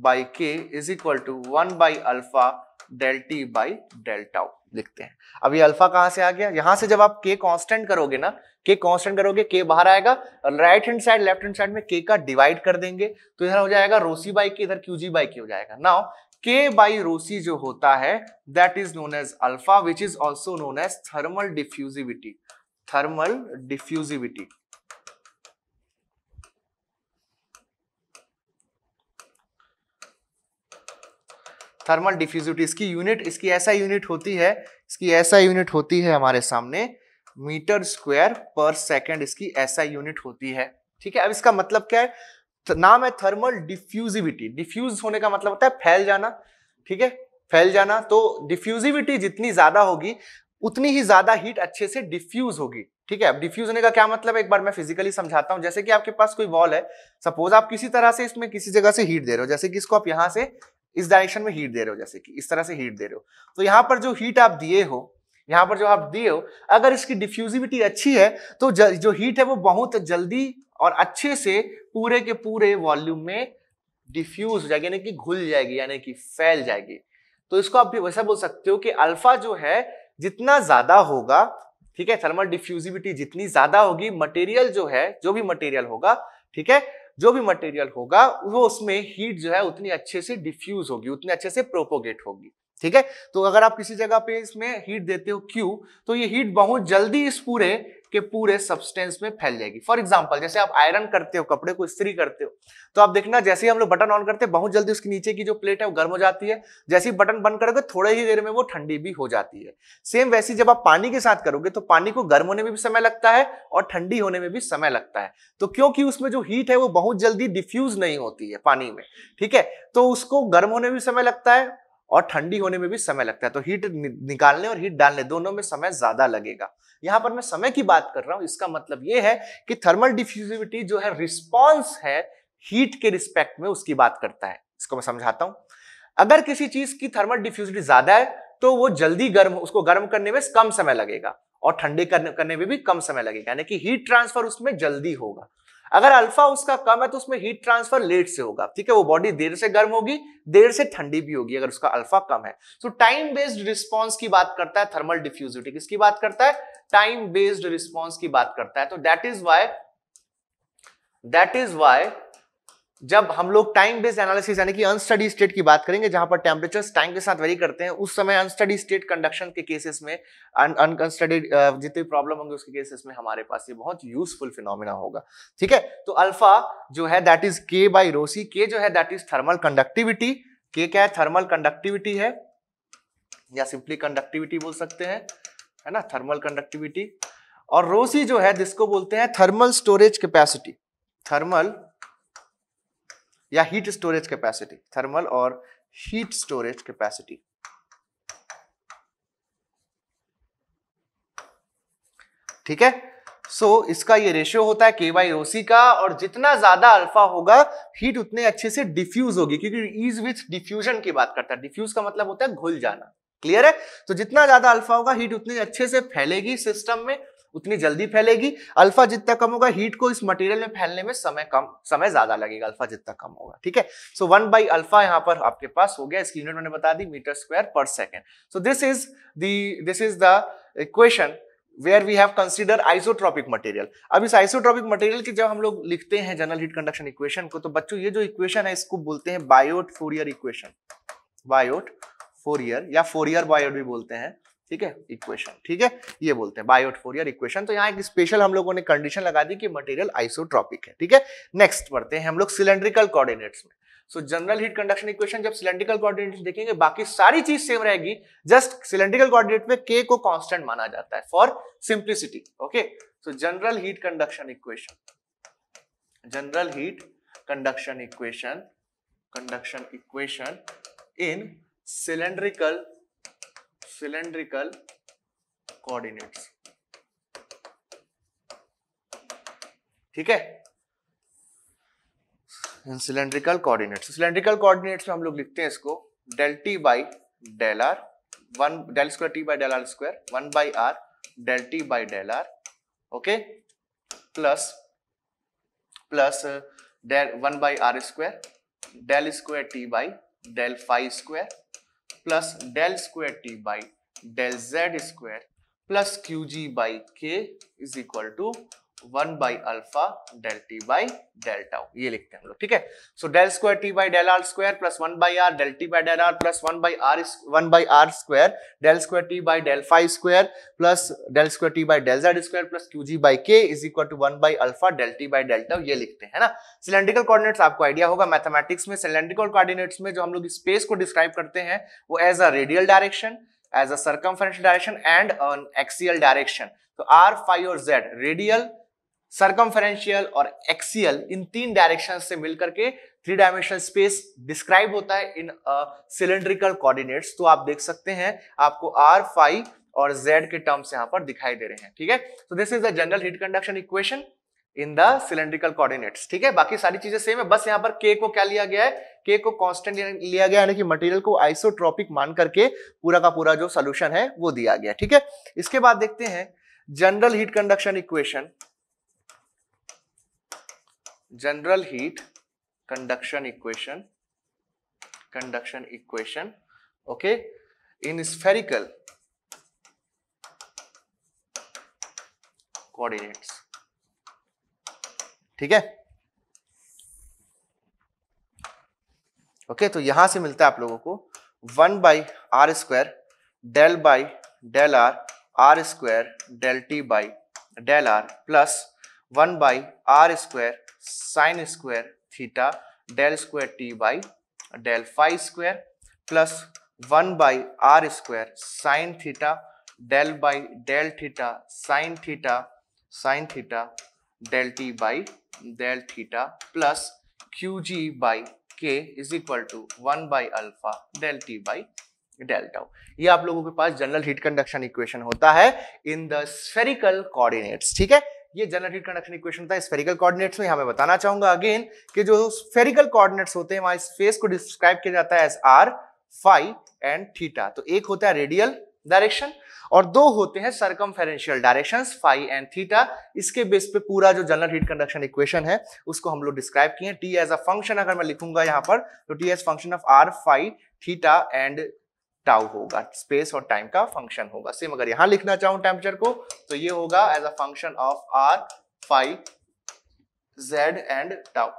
by k is equal to one by alpha del T by del tau लिखते हैं अब ये alpha कहां से आ गया यहां से जब आप के कांस्टेंट करोगे ना के कांस्टेंट करोगे के बाहर आएगा right hand side left hand side में के का डिवाइड कर देंगे तो इधर हो जाएगा रोसी बाई के इधर क्यू जी बाई के हो जाएगा नाउ के बाई रोसी जो होता है that is known as alpha which is also known as thermal diffusivity thermal diffusivity thermal diffusivity इसकी यूनिट इसकी ऐसा यूनिट होती है इसकी ऐसा यूनिट होती है हमारे सामने मीटर स्क्वायर पर सेकेंड इसकी ऐसा यूनिट होती है ठीक है अब इसका मतलब क्या है नाम है थर्मल डिफ्यूजिविटी डिफ्यूज होने का मतलब होता है फैल जाना ठीक है फैल जाना तो डिफ्यूजिविटी जितनी ज्यादा होगी उतनी ही ज्यादा हीट अच्छे से डिफ्यूज होगी ठीक है अब डिफ्यूज होने का क्या मतलब है एक बार मैं फिजिकली समझाता हूँ जैसे कि आपके पास कोई वॉल है सपोज आप किसी तरह से इसमें किसी जगह से हीट दे रहे हो जैसे कि इसको आप यहाँ से इस डायरेक्शन में हीट दे रहे हो जैसे कि इस तरह से हीट दे रहे हो तो यहाँ पर जो हीट आप दिए हो यहाँ पर जो आप दिए हो अगर इसकी डिफ्यूजिविटी अच्छी है तो जो हीट है वो बहुत जल्दी और अच्छे से पूरे के पूरे वॉल्यूम में डिफ्यूज हो जाएगी यानी कि घुल जाएगी यानी कि फैल जाएगी तो इसको आप भी वैसा बोल सकते हो कि अल्फा जो है जितना ज्यादा होगा ठीक है थर्मल डिफ्यूजिविटी जितनी ज्यादा होगी मटेरियल जो है जो भी मटेरियल होगा ठीक है जो भी मटेरियल होगा वो उसमें हीट जो है उतनी अच्छे से डिफ्यूज होगी उतने अच्छे से प्रोपोगेट होगी ठीक है तो अगर आप किसी जगह पे इसमें हीट देते हो क्यू तो ये हीट बहुत जल्दी इस पूरे कि पूरे सब्सटेंस में फैल जाएगी फॉर एग्जाम्पल जैसे आप आयरन करते हो कपड़े को स्त्री करते हो तो आप देखना जैसे ही हम लोग बटन ऑन करते हैं बहुत जल्दी उसके नीचे की जो प्लेट है वो गर्म हो जाती है जैसे ही बटन बंद करोगे थोड़े ही देर में वो ठंडी भी हो जाती है सेम वैसी जब आप पानी के साथ करोगे तो पानी को गर्म होने में भी समय लगता है और ठंडी होने में भी समय लगता है तो क्योंकि उसमें जो हीट है वो बहुत जल्दी डिफ्यूज नहीं होती है पानी में ठीक है तो उसको गर्म होने में भी समय लगता है और ठंडी होने में भी समय लगता है तो हीट निकालने और हीट डालने दोनों में समय ज्यादा लगेगा यहां पर मैं समय की बात कर रहा हूं इसका मतलब यह है कि थर्मल डिफ्यूजिविटी जो है रिस्पॉन्स है हीट के रिस्पेक्ट में उसकी बात करता है इसको मैं समझाता हूं अगर किसी चीज की थर्मल डिफ्यूजिविटी ज्यादा है तो वो जल्दी गर्म उसको गर्म करने में कम समय लगेगा और ठंडे करने, करने में भी कम समय लगेगा यानी कि हीट ट्रांसफर उसमें जल्दी होगा अगर अल्फा उसका कम है तो उसमें हीट ट्रांसफर लेट से होगा ठीक है वो बॉडी देर से गर्म होगी देर से ठंडी भी होगी अगर उसका अल्फा कम है तो टाइम बेस्ड रिस्पॉन्स की बात करता है थर्मल डिफ्यूजिटी किसकी बात करता है टाइम बेस्ड रिस्पॉन्स की बात करता है तो that is why that is why जब हम लोग टाइम बेस्ड एनालिसिस यानी कि अनस्टडी स्टेट की बात करेंगे जहां पर टेम्परेचर्स टाइम के साथ वेरी करते हैं उस समय अनस्टडी स्टेट कंडक्शन के केसेस में अनस्टडी जितने प्रॉब्लम होंगे उसके केसेस में हमारे पास ये बहुत यूजफुल फिनोमिना होगा ठीक है तो अल्फा जो है that is k by rho c के जो है दैट इज थर्मल कंडक्टिविटी के क्या है थर्मल कंडक्टिविटी है या सिंपली कंडक्टिविटी बोल सकते हैं है ना थर्मल कंडक्टिविटी और रोसी जो है जिसको बोलते हैं थर्मल स्टोरेज कैपेसिटी थर्मल या हीट स्टोरेज कैपेसिटी थर्मल और हीट स्टोरेज कैपेसिटी ठीक है सो so, इसका ये रेशियो होता है के वाई ओसी का और जितना ज्यादा अल्फा होगा हीट उतने अच्छे से डिफ्यूज होगी क्योंकि इज विथ डिफ्यूजन की बात करता है डिफ्यूज का मतलब होता है घुल जाना क्लियर है तो जितना ज्यादा अल्फा होगा हीट उतने अच्छे से फैलेगी सिस्टम में उतनी जल्दी फैलेगी अल्फा जितना कम होगा हीट को इस मटेरियल में फैलने में समय कम समय ज्यादा लगेगा अल्फा जितना कम होगा ठीक है सो वन बाई अल्फा यहाँ पर आपके पास हो गया इसकी यूनिट मैंने बता दी मीटर स्क्वायर पर second so this is this is the equation where we have consider isotropic material अब इस आइसोट्रॉपिक मटेरियल की जब हम लोग लिखते हैं जनरल हीट कंडक्शन इक्वेशन को तो बच्चों ये जो इक्वेशन है इसको बोलते हैं Biot Fourier equation Biot Fourier या फोरियर बायोट भी बोलते हैं ठीक है इक्वेशन ठीक है ये बोलते हैं बायोटफोरियर इक्वेशन तो यहाँ एक स्पेशल हम लोगों ने कंडीशन लगा दी कि मटेरियल आइसोट्रॉपिक है ठीक है नेक्स्ट पढ़ते हैं हम लोग सिलेंड्रिकल कोऑर्डिनेट्स में so general heat conduction equation जब सिलेंड्रिकल कोऑर्डिनेट्स देखेंगे बाकी सारी चीज सेम रहेगी जस्ट सिलेंड्रिकल कोऑर्डिनेट में के को कॉन्स्टेंट माना जाता है for simplicity okay so general heat conduction equation general heat conduction equation conduction equation in cylindrical cylindrical coordinates ठीक है सिलेंड्रिकल कोऑर्डिनेट्स सिलेंड्रिकल कोऑर्डिनेट्स में हम लोग लिखते हैं इसको del T by del r one del square T by del r square one by r del T by del r okay plus plus del one by r square del square T by del phi square plus del square t by del z square plus qg by k is equal to one by alpha del T by delta ये लिखते हैं हम लोग ठीक है so del square T by del r square plus one by r del T by del r plus one by r one by r square del square T by del phi square plus del square T by del z square plus q g by k is equal to one by alpha del T by delta ये लिखते हैं ना cylindrical coordinates आपको idea होगा mathematics में cylindrical coordinates में जो हम लोग स्पेस को डिस्क्राइब करते हैं वो as a radial direction as a circumferential direction and an axial direction. So तो R, phi or Z, radial, circumferential और एक्सियल इन तीन डायरेक्शन से मिलकर के थ्री डायमेंशनल स्पेस डिस्क्राइब होता है इन सिलेंड्रिकल कोऑर्डिनेट्स तो आप देख सकते हैं आपको आर फाइव और जेड के टर्म्स यहां पर दिखाई दे रहे हैं ठीक है तो this is the general heat conduction equation in the cylindrical coordinates ठीक है बाकी सारी चीजें सेम है बस यहाँ पर के को क्या लिया गया है के को कांस्टेंट लिया गया यानी कि मटेरियल को आइसोट्रॉपिक मान करके पूरा का पूरा जो सोल्यूशन है वो दिया गया ठीक है इसके बाद देखते हैं general heat conduction equation general heat conduction equation conduction equation okay in spherical coordinates ठीक है ओके तो यहां से मिलता है आप लोगों को one by r square del by del r r square del T by del r plus one by r square sine square theta del square T by del phi square plus one by r square sine theta del by del theta sine theta sine theta del T by del theta plus q g by k is equal to one by alpha del T by delta ये आप लोगों के पास general heat conduction equation होता है in the spherical coordinates ठीक है ये जनरल हीट कंडक्शन इक्वेशन था स्फेरिकल कोऑर्डिनेट्स में यहाँ मैं बताना चाहूंगा अगेन कि जो स्फेरिकल कोऑर्डिनेट्स होते हैं वहां इस फेस को डिस्क्राइब किया जाता है as r phi and theta तो एक होता है रेडियल डायरेक्शन और दो होते हैं circumferential direction phi and theta इसके बेस पे पूरा जो जनरल हीट कंडक्शन इक्वेशन है उसको हम लोग डिस्क्राइब किए टी एज अ फंक्शन अगर मैं लिखूंगा यहाँ पर तो T as function of r phi theta and tau होगा स्पेस और टाइम का फंक्शन होगा सेम अगर यहां लिखना चाहूं टेम्परेचर को तो ये होगा as a function of r phi z and tau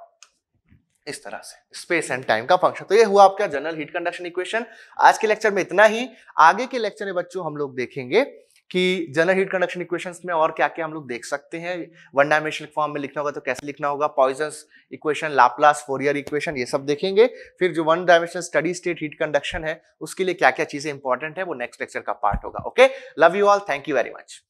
इस तरह से स्पेस एंड टाइम का फंक्शन तो ये हुआ आपका जनरल हीट कंडक्शन इक्वेशन आज के लेक्चर में इतना ही आगे के लेक्चर में बच्चों हम लोग देखेंगे कि जनरल हीट कंडक्शन इक्वेशंस में और क्या क्या हम लोग देख सकते हैं वन डायमेंशनल फॉर्म में लिखना होगा तो कैसे लिखना होगा Poisson's equation Laplace Fourier equation ये सब देखेंगे फिर जो one dimensional steady state heat conduction है उसके लिए क्या क्या चीजें इंपॉर्टेंट है वो नेक्स्ट लेक्चर का पार्ट होगा okay love you all thank you very much